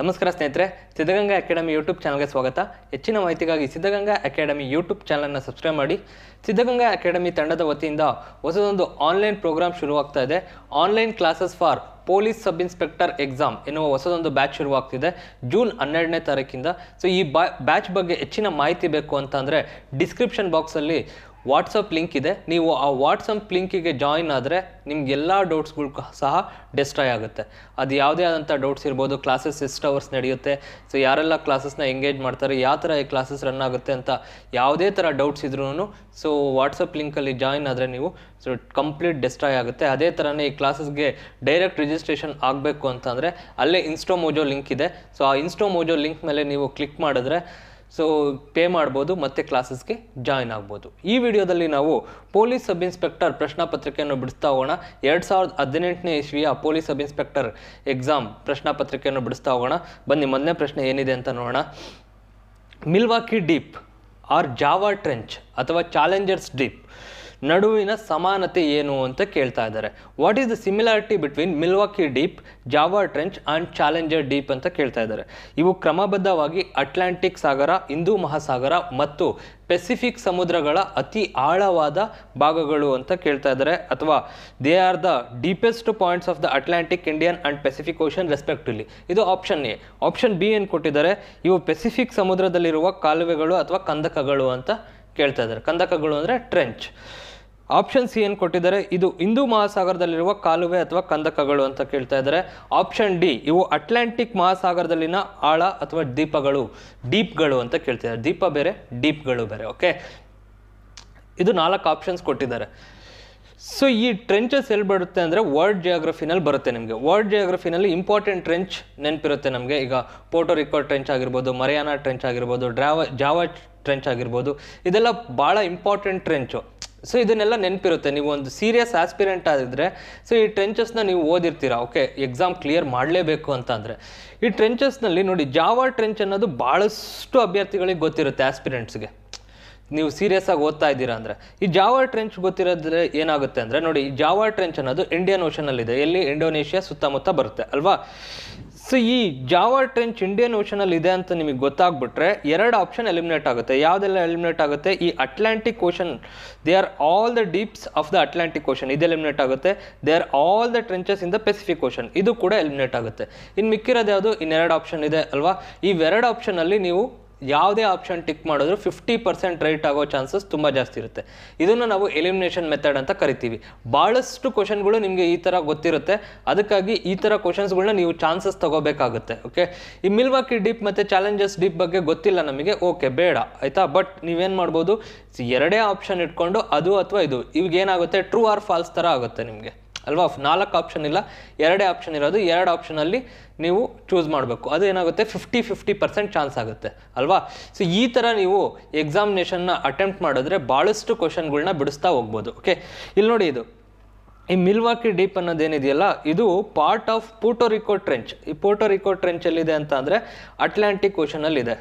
ನಮಸ್ಕಾರ ಸ್ನೇಹಿತರೆ Siddaganga academy YouTube ಚಾನಲ್ಗೆ ಸ್ವಾಗತ ಹೆಚ್ಚಿನ ಮಾಹಿತಿಗಾಗಿ ಸಿದ್ಧಗಂಗಾ ಅಕಾಡೆಮಿ ಯೂಟ್ಯೂಬ್ ಚಾನಲನ್ನು ಸಬ್ಸ್ಕ್ರೈಬ್ ಮಾಡಿ ಸಿದ್ಧಗಂಗಾ ಅಕಾಡೆಮಿ ತಂಡದ ವತಿಯಿಂದ ಹೊಸದೊಂದು ಆನ್ಲೈನ್ ಪ್ರೋಗ್ರಾಮ್ ಶುರುವಾಗ್ತಾ ಇದೆ online classes for police sub inspector exam ಎನ್ನುವ ಹೊಸದೊಂದು ಬ್ಯಾಚ್ ಶುರುವಾಗ್ತಿದೆ ಜೂನ್ ಹನ್ನೆರಡನೇ ತಾರೀಕಿಂದ ಸೊ ಈ ಬ್ಯಾಚ್ ಬಗ್ಗೆ ಹೆಚ್ಚಿನ ಮಾಹಿತಿ ಬೇಕು ಅಂತ ಅಂದರೆ ಡಿಸ್ಕ್ರಿಪ್ಷನ್ ಬಾಕ್ಸಲ್ಲಿ ವಾಟ್ಸಪ್ ಲಿಂಕ್ ಇದೆ ನೀವು ಆ ವಾಟ್ಸಪ್ ಲಿಂಕಿಗೆ ಜಾಯಿನ್ ಆದರೆ ನಿಮ್ಗೆ ಎಲ್ಲ ಡೌಟ್ಸ್ಗಳು ಸಹ ಡೆಸ್ಟ್ರಾಯ್ ಆಗುತ್ತೆ ಅದು ಯಾವುದೇ ಆದಂಥ ಡೌಟ್ಸ್ ಇರ್ಬೋದು ಕ್ಲಾಸಸ್ ಎಷ್ಟು ಅವರ್ಸ್ ನಡೆಯುತ್ತೆ ಸೊ ಯಾರೆಲ್ಲ ಕ್ಲಾಸಸ್ನ ಎಂಗೇಜ್ ಮಾಡ್ತಾರೆ ಯಾವ ಥರ ಈ ಕ್ಲಾಸಸ್ ರನ್ ಆಗುತ್ತೆ ಅಂತ ಯಾವುದೇ ಥರ ಡೌಟ್ಸ್ ಇದ್ರೂ ಸೊ ವಾಟ್ಸಪ್ ಲಿಂಕಲ್ಲಿ ಜಾಯಿನ್ ಆದರೆ ನೀವು ಸೊ ಕಂಪ್ಲೀಟ್ ಡೆಸ್ಟ್ರಾಯ್ ಆಗುತ್ತೆ ಅದೇ ಥರನೇ ಈ ಕ್ಲಾಸಸ್ಗೆ ಡೈರೆಕ್ಟ್ ರಿಜಿಸ್ಟ್ರೇಷನ್ ಆಗಬೇಕು ಅಂತಂದರೆ ಅಲ್ಲೇ ಇನ್ಸ್ಟೋ ಮೋಜೋ ಲಿಂಕ್ ಇದೆ ಸೊ ಆ ಇನ್ಸ್ಟೋ ಮೋಜೋ ಲಿಂಕ್ ಮೇಲೆ ನೀವು ಕ್ಲಿಕ್ ಮಾಡಿದ್ರೆ ಸೊ ಪೇ ಮಾಡ್ಬೋದು ಮತ್ತು ಕ್ಲಾಸಸ್ಗೆ ಜಾಯ್ನ್ ಆಗ್ಬೋದು ಈ ವಿಡಿಯೋದಲ್ಲಿ ನಾವು ಪೊಲೀಸ್ ಸಬ್ ಇನ್ಸ್ಪೆಕ್ಟರ್ ಪ್ರಶ್ನಾಪತ್ರಿಕೆಯನ್ನು ಪತ್ರಿಕೆಯನ್ನು ಬಿಡಿಸ್ತಾ ಹೋಗೋಣ ಎರಡು ಸಾವಿರದ ಹದಿನೆಂಟನೇ ಇಸ್ವಿಯ ಪೊಲೀಸ್ ಸಬ್ ಇನ್ಸ್ಪೆಕ್ಟರ್ ಎಕ್ಸಾಮ್ ಪ್ರಶ್ನಾಪತ್ರಿಕೆಯನ್ನು ಪತ್ರಿಕೆಯನ್ನು ಬಿಡಿಸ್ತಾ ಹೋಗೋಣ ಬನ್ನಿ ಮೊದಲನೇ ಪ್ರಶ್ನೆ ಏನಿದೆ ಅಂತ ನೋಡೋಣ Milwaukee Deep or Java Trench ಅಥವಾ ಚಾಲೆಂಜರ್ಸ್ ಡೀಪ್ ನಡುವಿನ ಸಮಾನತೆ ಏನು ಅಂತ ಕೇಳ್ತಾ ಇದ್ದಾರೆ what is the similarity between Milwaukee Deep Java Trench and Challenger Deep ಅಂತ ಕೇಳ್ತಾ ಇದ್ದಾರೆ ಇವು ಕ್ರಮಬದ್ಧವಾಗಿ ಅಟ್ಲಾಂಟಿಕ್ ಸಾಗರ ಹಿಂದೂ ಮಹಾಸಾಗರ ಮತ್ತು ಪೆಸಿಫಿಕ್ ಸಮುದ್ರಗಳ ಅತಿ ಆಳವಾದ ಭಾಗಗಳು ಅಂತ ಕೇಳ್ತಾ ಇದ್ದಾರೆ ಅಥವಾ they are the deepest points of the Atlantic Indian and Pacific ocean respectively ಇದು ಆಪ್ಷನ್ ಎ ಆಪ್ಷನ್ ಬಿ ಏನು ಕೊಟ್ಟಿದ್ದಾರೆ ಇವು ಪೆಸಿಫಿಕ್ ಸಮುದ್ರದಲ್ಲಿರುವ ಕಾಲುವೆಗಳು ಅಥವಾ ಕಂದಕಗಳು ಅಂತ ಕೇಳ್ತಾ ಇದ್ದಾರೆ ಕಂದಕಗಳು ಅಂದರೆ ಟ್ರೆಂಚ್ ಆಪ್ಷನ್ ಸಿ ಏನು ಕೊಟ್ಟಿದ್ದಾರೆ ಇದು ಹಿಂದೂ ಮಹಾಸಾಗರದಲ್ಲಿರುವ ಕಾಲುವೆ ಅಥವಾ ಕಂದಕಗಳು ಅಂತ ಕೇಳ್ತಾ ಇದ್ದಾರೆ ಆಪ್ಷನ್ ಡಿ ಇವು ಅಟ್ಲಾಂಟಿಕ್ ಮಹಾಸಾಗರದಲ್ಲಿನ ಆಳ ಅಥವಾ ದೀಪಗಳು ಡೀಪ್ಗಳು ಅಂತ ಕೇಳ್ತಿದ್ದಾರೆ ದೀಪ ಬೇರೆ ಡೀಪ್ಗಳು ಬೇರೆ ಓಕೆ ಇದು ನಾಲ್ಕು ಆಪ್ಷನ್ಸ್ ಕೊಟ್ಟಿದ್ದಾರೆ ಸೊ ಈ ಟ್ರೆಂಚಸ್ ಎಲ್ಲಿ ಬರುತ್ತೆ ಅಂದರೆ ವರ್ಲ್ಡ್ ಜಿಯೋಗ್ರಫಿನಲ್ಲಿ ಬರುತ್ತೆ ನಿಮಗೆ ವರ್ಲ್ಡ್ ಜಿಯೋಗ್ರಫಿನಲ್ಲಿ ಇಂಪಾರ್ಟೆಂಟ್ ಟ್ರೆಂಚ್ ನೆನಪಿರುತ್ತೆ ನಮಗೆ ಈಗ ಪೋಟೋರಿಕೋ ಟ್ರೆಂಚ್ ಆಗಿರ್ಬೋದು ಮರಿಯಾನಾ ಟ್ರೆಂಚ್ ಆಗಿರ್ಬೋದು ಡ್ರಾವ ಜಾವಾ ಟ್ರೆಂಚ್ ಆಗಿರ್ಬೋದು ಇದೆಲ್ಲ ಭಾಳ ಇಂಪಾರ್ಟೆಂಟ್ ಟ್ರೆಂಚು ಸೊ ಇದನ್ನೆಲ್ಲ ನೆನಪಿರುತ್ತೆ ನೀವು ಒಂದು ಸೀರಿಯಸ್ ಆಸ್ಪಿರೆಂಟ್ ಆದರೆ ಸೊ ಈ ಟ್ರೆಂಚಸ್ನ ನೀವು ಓದಿರ್ತೀರಾ ಓಕೆ ಎಕ್ಸಾಮ್ ಕ್ಲಿಯರ್ ಮಾಡಲೇಬೇಕು ಅಂತ ಅಂದರೆ ಈ ಟ್ರೆಂಚಸ್ನಲ್ಲಿ ನೋಡಿ ಜಾವಾ ಟ್ರೆಂಚ್ ಅನ್ನೋದು ಭಾಳಷ್ಟು ಅಭ್ಯರ್ಥಿಗಳಿಗೆ ಗೊತ್ತಿರುತ್ತೆ ಆಸ್ಪಿರೆಂಟ್ಸ್ಗೆ ನೀವು ಸೀರಿಯಸ್ ಆಗಿ ಓದ್ತಾ ಇದ್ದೀರಾ ಅಂದರೆ ಈ ಜಾವಾ ಟ್ರೆಂಚ್ ಗೊತ್ತಿರೋದ್ರೆ ಏನಾಗುತ್ತೆ ಅಂದರೆ ನೋಡಿ ಈ ಜಾವಾ ಟ್ರೆಂಚ್ ಅನ್ನೋದು ಇಂಡಿಯನ್ ಓಷನಲ್ಲಿದೆ ಎಲ್ಲಿ ಇಂಡೋನೇಷ್ಯಾ ಸುತ್ತಮುತ್ತ ಬರುತ್ತೆ ಅಲ್ವಾ ಸೊ ಈ ಜಾವರ್ ಟ್ರೆಂಚ್ ಇಂಡಿಯನ್ ಓಷನಲ್ಲಿ ಇದೆ ಅಂತ ನಿಮಗೆ ಗೊತ್ತಾಗ್ಬಿಟ್ರೆ ಎರಡು ಆಪ್ಷನ್ ಎಲಿಮಿನೇಟ್ ಆಗುತ್ತೆ ಯಾವುದೆಲ್ಲ ಎಲಿಮಿನೇಟ್ ಆಗುತ್ತೆ ಈ Atlantic ocean they are all the deeps of the Atlantic ocean ಇದು ಎಲಿಮಿನೇಟ್ ಆಗುತ್ತೆ they are all the trenches in the Pacific ocean ಇದು ಕೂಡ ಎಲಿಮಿನೇಟ್ ಆಗುತ್ತೆ ಇನ್ನು ಮಿಕ್ಕಿರೋದು ಯಾವುದು ಇನ್ನೆರಡು ಆಪ್ಷನ್ ಇದೆ ಅಲ್ವಾ ಇವೆರಡು ಆಪ್ಷನಲ್ಲಿ ನೀವು ಯಾವುದೇ ಆಪ್ಷನ್ ಟಿಕ್ ಮಾಡಿದ್ರು ಫಿಫ್ಟಿ ಪರ್ಸೆಂಟ್ ರೈಟ್ ಆಗೋ ಚಾನ್ಸಸ್ ತುಂಬ ಜಾಸ್ತಿ ಇರುತ್ತೆ ಇದನ್ನು ನಾವು ಎಲಿಮಿನೇಷನ್ ಮೆಥಡ್ ಅಂತ ಕರಿತೀವಿ ಭಾಳಷ್ಟು ಕ್ವಶನ್ಗಳು ನಿಮಗೆ ಈ ಥರ ಗೊತ್ತಿರುತ್ತೆ ಅದಕ್ಕಾಗಿ ಈ ಥರ ಕ್ವಶನ್ಸ್ಗಳನ್ನ ನೀವು ಚಾನ್ಸಸ್ ತಗೋಬೇಕಾಗುತ್ತೆ ಓಕೆ ಈ ಮಿಲ್ವಾಕಿ ಡೀಪ್ ಮತ್ತು ಚಾಲೆಂಜಸ್ ಡೀಪ್ ಬಗ್ಗೆ ಗೊತ್ತಿಲ್ಲ ನಮಗೆ ಓಕೆ ಬೇಡ ಆಯಿತಾ ಬಟ್ ನೀವೇನು ಮಾಡ್ಬೋದು ಎರಡೇ ಆಪ್ಷನ್ ಇಟ್ಕೊಂಡು ಅದು ಅಥವಾ ಇದು ಇವಾಗ ಏನಾಗುತ್ತೆ ಟ್ರೂ ಆರ್ ಫಾಲ್ಸ್ ಥರ ಆಗುತ್ತೆ ನಿಮಗೆ ಅಲ್ವಾ ನಾಲ್ಕು ಆಪ್ಷನ್ ಇಲ್ಲ ಎರಡೇ ಆಪ್ಷನ್ ಇರೋದು ಎರಡು ಆಪ್ಷನಲ್ಲಿ ನೀವು ಚೂಸ್ ಮಾಡಬೇಕು ಅದು ಏನಾಗುತ್ತೆ ಫಿಫ್ಟಿ ಫಿಫ್ಟಿ ಪರ್ಸೆಂಟ್ ಚಾನ್ಸ್ ಆಗುತ್ತೆ ಅಲ್ವಾ ಸೊ ಈ ಥರ ನೀವು ಎಕ್ಸಾಮಿನೇಷನ್ನ ಅಟೆಂಪ್ಟ್ ಮಾಡಿದ್ರೆ ಭಾಳಷ್ಟು ಕ್ವಶನ್ಗಳನ್ನ ಬಿಡಿಸ್ತಾ ಹೋಗ್ಬೋದು ಓಕೆ ಇಲ್ಲಿ ನೋಡಿ ಇದು ಈ ಮಿಲ್ವಾಕಿ ಡೀಪ್ ಅನ್ನೋದೇನಿದೆಯಲ್ಲ ಇದು ಪಾರ್ಟ್ ಆಫ್ ರಿಕೋ ಟ್ರೆಂಚ್ ಈ ಪೋಟೋರಿಕೋ ಟ್ರೆಂಚ್ ಅಲ್ಲಿದೆ ಅಂತ ಅಂದರೆ ಅಟ್ಲಾಂಟಿಕ್ ಕ್ವಶನಲ್ಲಿದೆ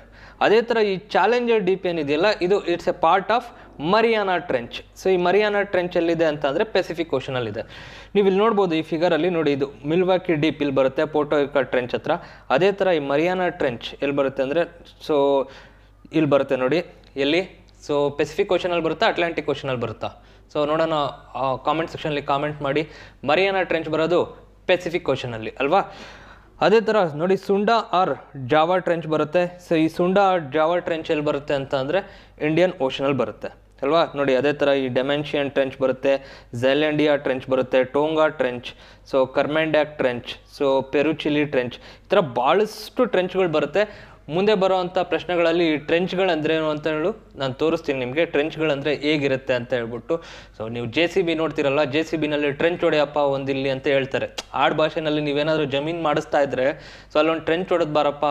ಅದೇ ಥರ ಈ ಚಾಲೆಂಜರ್ ಡೀಪ್ ಏನಿದೆಯಲ್ಲ ಇದು it's a part of Mariana Trench so ಈ ಮರಿಯಾನಾ ಟ್ರೆಂಚ್ ಎಲ್ಲಿದೆ ಅಂತ ಅಂದರೆ ಪೆಸಿಫಿಕ್ ಓಷನಲ್ಲಿದೆ ನೀವು ಇಲ್ಲಿ ನೋಡ್ಬೋದು ಈ ಫಿಗರಲ್ಲಿ ನೋಡಿ ಇದು ಮಿಲ್ವಾಕಿ ಡೀಪ್ ಇಲ್ಲಿ ಬರುತ್ತೆ ಪೋಟೋಯಿಕಾ ಟ್ರೆಂಚ್ ಹತ್ರ ಅದೇ ಥರ ಈ ಮರಿಯಾನಾ ಟ್ರೆಂಚ್ ಎಲ್ಲಿ ಬರುತ್ತೆ ಅಂದರೆ ಸೊ ಇಲ್ಲಿ ಬರುತ್ತೆ ನೋಡಿ ಎಲ್ಲಿ ಸೊ ಪೆಸಿಫಿಕ್ ಓಷನಲ್ಲಿ ಬರುತ್ತಾ ಅಟ್ಲಾಂಟಿಕ್ ಓಷನಲ್ಲಿ ಬರುತ್ತಾ ಸೊ ನೋಡೋಣ ಕಾಮೆಂಟ್ ಸೆಕ್ಷನಲ್ಲಿ ಕಾಮೆಂಟ್ ಮಾಡಿ ಮರಿಯಾನಾ ಟ್ರೆಂಚ್ ಬರೋದು ಪೆಸಿಫಿಕ್ ಓಷನಲ್ಲಿ ಅಲ್ವಾ ಅದೇ ಥರ ನೋಡಿ ಸುಂಡಾ ಆರ್ ಜಾವಾ ಟ್ರೆಂಚ್ ಬರುತ್ತೆ ಸೊ ಈ ಸುಂಡಾ ಆರ್ ಜಾವಾ ಟ್ರೆಂಚ್ ಎಲ್ಲಿ ಬರುತ್ತೆ ಅಂತ ಅಂದರೆ ಇಂಡಿಯನ್ ಓಷನಲ್ಲಿ ಬರುತ್ತೆ ಅಲ್ವಾ ನೋಡಿ ಅದೇ ಥರ ಈ ಡೆಮೆನ್ಷಿಯನ್ ಟ್ರೆಂಚ್ ಬರುತ್ತೆ ಝೈಲೆಂಡಿಯಾ ಟ್ರೆಂಚ್ ಬರುತ್ತೆ Tonga trench so Kermadec trench so Peru Chile trench ಈ ಥರ ಭಾಳಷ್ಟು ಟ್ರೆಂಚ್ಗಳು ಬರುತ್ತೆ ಮುಂದೆ ಬರುವಂಥ ಪ್ರಶ್ನೆಗಳಲ್ಲಿ ಈ ಅಂದ್ರೆ ಏನು ಅಂತ ಹೇಳು ನಾನು ತೋರಿಸ್ತೀನಿ ನಿಮಗೆ ಟ್ರೆಂಚ್ಗಳಂದರೆ ಹೇಗಿರುತ್ತೆ ಅಂತ ಹೇಳ್ಬಿಟ್ಟು ಸೊ ನೀವು ಜೆ ಸಿ ಬಿ ನೋಡ್ತಿರಲ್ಲ ಜೆ ಸಿ ಬಿನಲ್ಲಿ ಟ್ರೆಂಚ್ ಹೊಡೆಯಪ್ಪ ಒಂದಿಲ್ಲಿ ಅಂತ ಹೇಳ್ತಾರೆ ಆಡ್ ಭಾಷೆನಲ್ಲಿ ನೀವೇನಾದರೂ ಜಮೀನು ಮಾಡಿಸ್ತಾ ಇದ್ರೆ ಸೊ ಅಲ್ಲೊಂದು ಟ್ರೆಂಚ್ ಹೊಡೆದ್ ಬಾರಪ್ಪ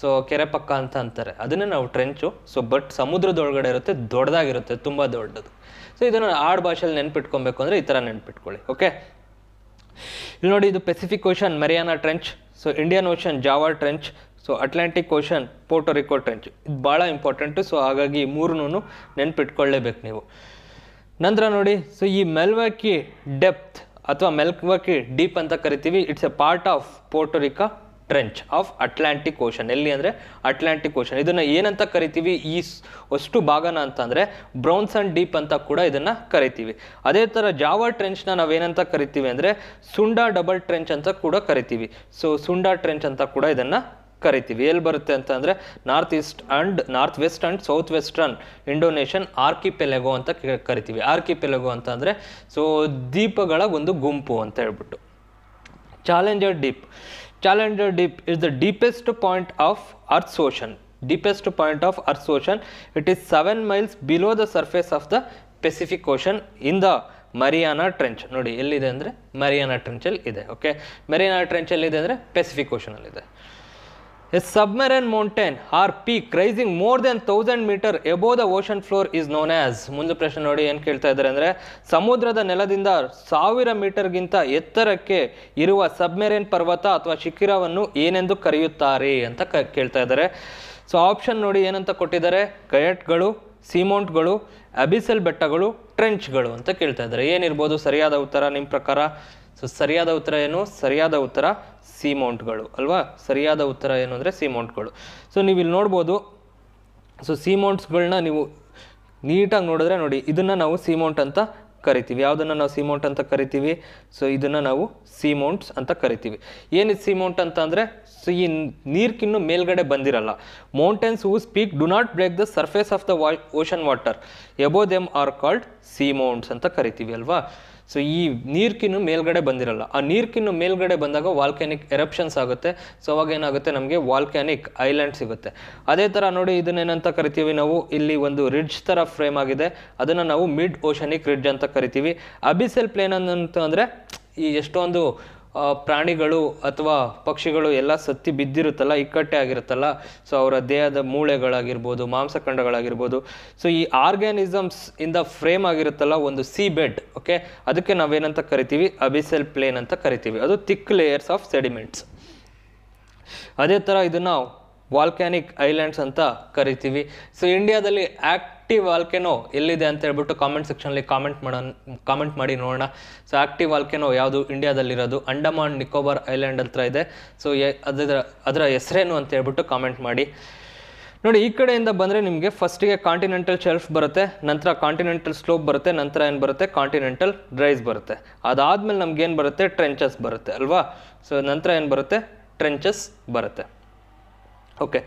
ಸೊ ಕೆರೆ ಪಕ್ಕ ಅಂತ ಅಂತಾರೆ ಅದನ್ನೇ ನಾವು ಟ್ರೆಂಚು ಸೊ ಬಟ್ ಸಮುದ್ರದೊಳಗಡೆ ಇರುತ್ತೆ ದೊಡ್ಡದಾಗಿರುತ್ತೆ ತುಂಬ ದೊಡ್ಡದು ಸೊ ಇದನ್ನು ಆಡ್ ಭಾಷೆಯಲ್ಲಿ ನೆನ್ಪಿಟ್ಕೊಬೇಕು ಅಂದರೆ ಈ ಥರ ನೆನ್ಪಿಟ್ಕೊಳ್ಳಿ ಓಕೆ ಇಲ್ಲಿ ನೋಡಿ ಇದು Pacific Ocean Mariana Trench so Indian Ocean Java Trench so Atlantic Ocean Puerto Rico Trench ಇದು ಭಾಳ ಇಂಪಾರ್ಟೆಂಟು ಸೊ ಹಾಗಾಗಿ ಈ ಮೂರನ್ನೂ ನೆನ್ಪಿಟ್ಕೊಳ್ಳೇಬೇಕು ನೀವು ನಂತರ ನೋಡಿ ಸೊ ಈ ಮೆಲ್ವಾಕಿ ಡೆಪ್ತ್ ಅಥವಾ ಮೆಲ್ವಾಕಿ ಡೀಪ್ ಅಂತ ಕರಿತೀವಿ it's a part of Puerto Rico Trench of Atlantic ocean ಎಲ್ಲಿ ಅಂದರೆ ಅಟ್ಲಾಂಟಿಕ್ ಓಷನ್ ಇದನ್ನು ಏನಂತ ಕರಿತೀವಿ ಈ ಅಷ್ಟು ಭಾಗನ ಅಂತಂದರೆ ಬ್ರೌನ್ಸನ್ ಡೀಪ್ ಅಂತ ಕೂಡ ಇದನ್ನು ಕರಿತೀವಿ ಅದೇ ಥರ ಜಾವ ಟ್ರೆಂಚ್ನ ನಾವೇನಂತ ಕರಿತೀವಿ ಅಂದರೆ ಸುಂಡಾ ಡಬಲ್ ಟ್ರೆಂಚ್ ಅಂತ ಕೂಡ ಕರಿತೀವಿ ಸೊ ಸುಂಡಾ ಟ್ರೆಂಚ್ ಅಂತ ಕೂಡ ಇದನ್ನು ಕರಿತೀವಿ ಎಲ್ಲಿ ಬರುತ್ತೆ ಅಂತಂದರೆ north east and north west and south western ಆರ್ಕಿ ಆರ್ಕಿಪೆಲೆಗೋ ಅಂತ ಕರಿತೀವಿ ಆರ್ಕಿಪೆಲೆಗೋ ಅಂದರೆ ಸೊ ದೀಪಗಳ ಒಂದು ಗುಂಪು ಅಂತ ಹೇಳ್ಬಿಟ್ಟು Challenger Deep Challenger Deep is the deepest point of earth ocean deepest point of earth ocean it is seven miles below the surface of the Pacific Ocean in the Mariana Trench ನೋಡಿ ಎಲ್ಲಿದೆ ಅಂದರೆ Mariana ಟ್ರೆಂಚಲ್ಲಿ ಇದೆ okay Mariana ಟ್ರೆಂಚಲ್ಲಿ ಇದೆ ಅಂದರೆ Pacific ಓಷನಲ್ಲಿದೆ A submarine mountain or peak rising more than 1000 metre above the ocean floor is known as ಮುಂದೆ ಪ್ರಶ್ನೆ ನೋಡಿ ಏನು ಕೇಳ್ತಾ ಇದ್ದಾರೆ ಅಂದರೆ ಸಮುದ್ರದ ನೆಲದಿಂದ ಸಾವಿರ ಮೀಟರ್ಗಿಂತ ಎತ್ತರಕ್ಕೆ ಇರುವ ಸಬ್ಮೆರೇನ್ ಪರ್ವತ ಅಥವಾ ಶಿಖಿರವನ್ನು ಏನೆಂದು ಕರೆಯುತ್ತಾರೆ ಅಂತ ಕ ಕೇಳ್ತಾ ಇದ್ದಾರೆ ಸೊ ಆಪ್ಷನ್ ನೋಡಿ ಏನಂತ ಕೊಟ್ಟಿದ್ದಾರೆ ಕಯಟ್ಗಳು ಸೀಮೌಂಟ್ಗಳು ಅಬಿಸಲ್ ಬೆಟ್ಟಗಳು ಟ್ರೆಂಚ್ಗಳು ಅಂತ ಕೇಳ್ತಾ ಇದ್ದಾರೆ ಏನಿರ್ಬೋದು ಸರಿಯಾದ ಉತ್ತರ ನಿಮ್ಮ ಪ್ರಕಾರ ಸೊ ಸರಿಯಾದ ಉತ್ತರ ಏನು ಸರಿಯಾದ ಉತ್ತರ ಸಿ ಅಲ್ವಾ ಸರಿಯಾದ ಉತ್ತರ ಏನು ಅಂದರೆ ಸೀಮೌಂಟ್ಗಳು ಸೊ ನೀವು ಇಲ್ಲಿ ನೋಡ್ಬೋದು ಸೊ ಸಿ ಮೌಂಟ್ಸ್ಗಳನ್ನ ನೀವು ನೀಟಾಗಿ ನೋಡಿದ್ರೆ ನೋಡಿ ಇದನ್ನು ನಾವು ಸಿ ಅಂತ ಕರಿತೀವಿ ಯಾವುದನ್ನು ನಾವು ಸೀಮೌಂಟ್ ಅಂತ ಕರಿತೀವಿ ಸೊ ಇದನ್ನು ನಾವು ಸಿಮೌಂಟ್ಸ್ ಅಂತ ಕರಿತೀವಿ ಏನಿದೆ ಸಿಮೌಂಟ್ ಅಂತ ಅಂದರೆ ಸೊ ಈ ನೀರ್ಕಿನ್ನು ಮೇಲ್ಗಡೆ ಬಂದಿರಲ್ಲ ಮೌಂಟೇನ್ಸ್ ಹೂ ಸ್ಪೀಕ್ do not break the surface of the ವಾ ocean water above them are called mounts ಅಂತ ಕರಿತೀವಿ ಅಲ್ವಾ ಸೊ ಈ ನೀರ್ಕಿನ್ನು ಮೇಲ್ಗಡೆ ಬಂದಿರಲ್ಲ ಆ ನೀರ್ಕಿನ್ನು ಮೇಲ್ಗಡೆ ಬಂದಾಗ ವಾಲ್ಕ್ಯಾನಿಕ್ ಎರಪ್ಷನ್ಸ್ ಆಗುತ್ತೆ ಸೊ ಅವಾಗ ಏನಾಗುತ್ತೆ ನಮಗೆ ವಾಲ್ಕ್ಯಾನಿಕ್ ಐಲ್ಯಾಂಡ್ ಸಿಗುತ್ತೆ ಅದೇ ಥರ ನೋಡಿ ಇದನ್ನೇನಂತ ಕರಿತೀವಿ ನಾವು ಇಲ್ಲಿ ಒಂದು ರಿಡ್ಜ್ ಥರ ಫ್ರೇಮ್ ಆಗಿದೆ ಅದನ್ನು ನಾವು ಮಿಡ್ ಓಷನಿಕ್ ರಿಡ್ಜ್ ಅಂತ ಕರಿತೀವಿ ಅಬಿಸೆಲ್ ಪ್ಲೇನ್ ಅಂತ ಈ ಎಷ್ಟೊಂದು ಪ್ರಾಣಿಗಳು ಅಥವಾ ಪಕ್ಷಿಗಳು ಎಲ್ಲ ಸತ್ತಿ ಬಿದ್ದಿರುತ್ತಲ್ಲ ಇಕ್ಕಟ್ಟೆ ಆಗಿರುತ್ತಲ್ಲ ಸೊ ಅವರ ದೇಹದ ಮೂಳೆಗಳಾಗಿರ್ಬೋದು ಮಾಂಸಖಂಡಗಳಾಗಿರ್ಬೋದು ಸೊ ಈ ಆರ್ಗ್ಯಾನಿಸಮ್ಸ್ ಇಂದ ಫ್ರೇಮ್ ಆಗಿರುತ್ತಲ್ಲ ಒಂದು ಸಿ ಬೆಡ್ ಓಕೆ ಅದಕ್ಕೆ ನಾವೇನಂತ ಕರಿತೀವಿ ಅಬಿಸೆಲ್ ಪ್ಲೇನ್ ಅಂತ ಕರಿತೀವಿ ಅದು ಥಿಕ್ ಲೇಯರ್ಸ್ ಆಫ್ ಸೆಡಿಮೆಂಟ್ಸ್ ಅದೇ ಥರ ಇದನ್ನು ವಾಲ್ಕ್ಯಾನಿಕ್ ಐಲ್ಯಾಂಡ್ಸ್ ಅಂತ ಕರಿತೀವಿ ಸೊ ಇಂಡಿಯಾದಲ್ಲಿ ಆ್ಯಕ್ಟಿವ್ ವಾಲ್ಕೆನೋ ಎಲ್ಲಿದೆ ಅಂತ ಹೇಳ್ಬಿಟ್ಟು ಕಾಮೆಂಟ್ ಸೆಕ್ಷನಲ್ಲಿ ಕಾಮೆಂಟ್ ಮಾಡೋ ಕಾಮೆಂಟ್ ಮಾಡಿ ನೋಡೋಣ ಸೊ ಆ್ಯಕ್ಟಿವ್ ವಾಲ್ಕೆನೋ ಯಾವುದು ಇಂಡಿಯಾದಲ್ಲಿರೋದು ಅಂಡಮಾನ್ ನಿಕೋಬಾರ್ ಐಲ್ಯಾಂಡ್ ಹತ್ರ ಇದೆ ಸೊ ಅದರ ಅದರ ಹೆಸರೇನು ಅಂತ ಹೇಳ್ಬಿಟ್ಟು ಕಾಮೆಂಟ್ ಮಾಡಿ ನೋಡಿ ಈ ಕಡೆಯಿಂದ ಬಂದರೆ ನಿಮಗೆ ಫಸ್ಟಿಗೆ ಕಾಂಟಿನೆಂಟಲ್ ಶೆಲ್ಫ್ ಬರುತ್ತೆ ನಂತರ ಕಾಂಟಿನೆಂಟಲ್ ಸ್ಲೋಪ್ ಬರುತ್ತೆ ನಂತರ ಏನು ಬರುತ್ತೆ ಕಾಂಟಿನೆಂಟಲ್ ಡ್ರೈಸ್ ಬರುತ್ತೆ ಅದಾದಮೇಲೆ ಏನು ಬರುತ್ತೆ ಟ್ರೆಂಚಸ್ ಬರುತ್ತೆ ಅಲ್ವಾ ಸೊ ನಂತರ ಏನು ಬರುತ್ತೆ ಟ್ರೆಂಚಸ್ ಬರುತ್ತೆ ಓಕೆ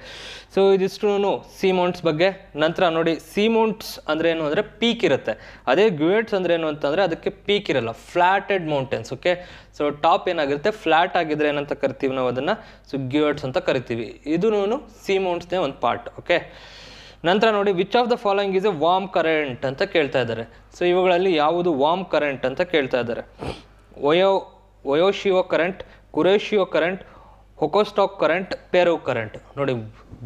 ಸೊ ಇದಿಷ್ಟು ಸೀಮೌಂಟ್ಸ್ ಬಗ್ಗೆ ನಂತರ ನೋಡಿ ಸೀಮೌಂಟ್ಸ್ ಅಂದರೆ ಏನು ಅಂದರೆ ಪೀಕ್ ಇರುತ್ತೆ ಅದೇ ಗ್ಯೂಯೆಟ್ಸ್ ಅಂದರೆ ಏನು ಅಂತಂದರೆ ಅದಕ್ಕೆ ಪೀಕ್ ಇರಲ್ಲ flatted mountains okay so top ಏನಾಗಿರುತ್ತೆ ಫ್ಲ್ಯಾಟ್ ಆಗಿದ್ರೆ ಏನಂತ ಕರಿತೀವಿ ನಾವು ಅದನ್ನು ಸೊ ಗ್ಯೂಯೆಟ್ಸ್ ಅಂತ ಕರಿತೀವಿ ಇದೂ ಸೀಮೌಂಟ್ಸ್ನೇ ಒಂದು ಪಾರ್ಟ್ ಓಕೆ ನಂತರ ನೋಡಿ which of the following is a warm current ಅಂತ ಕೇಳ್ತಾ ಇದ್ದಾರೆ ಸೊ ಇವುಗಳಲ್ಲಿ ಯಾವುದು ವಾಮ್ ಕರೆಂಟ್ ಅಂತ ಕೇಳ್ತಾ ಇದ್ದಾರೆ ವಯೋ ವಯೋಶಿಯೋ ಕರೆಂಟ್ ಕುರೇಶಿಯೋ ಕರೆಂಟ್ ಹೊಕೋಸ್ಟಾಕ್ ಕರೆಂಟ್ ಪೇರೋ ಕರೆಂಟ್ ನೋಡಿ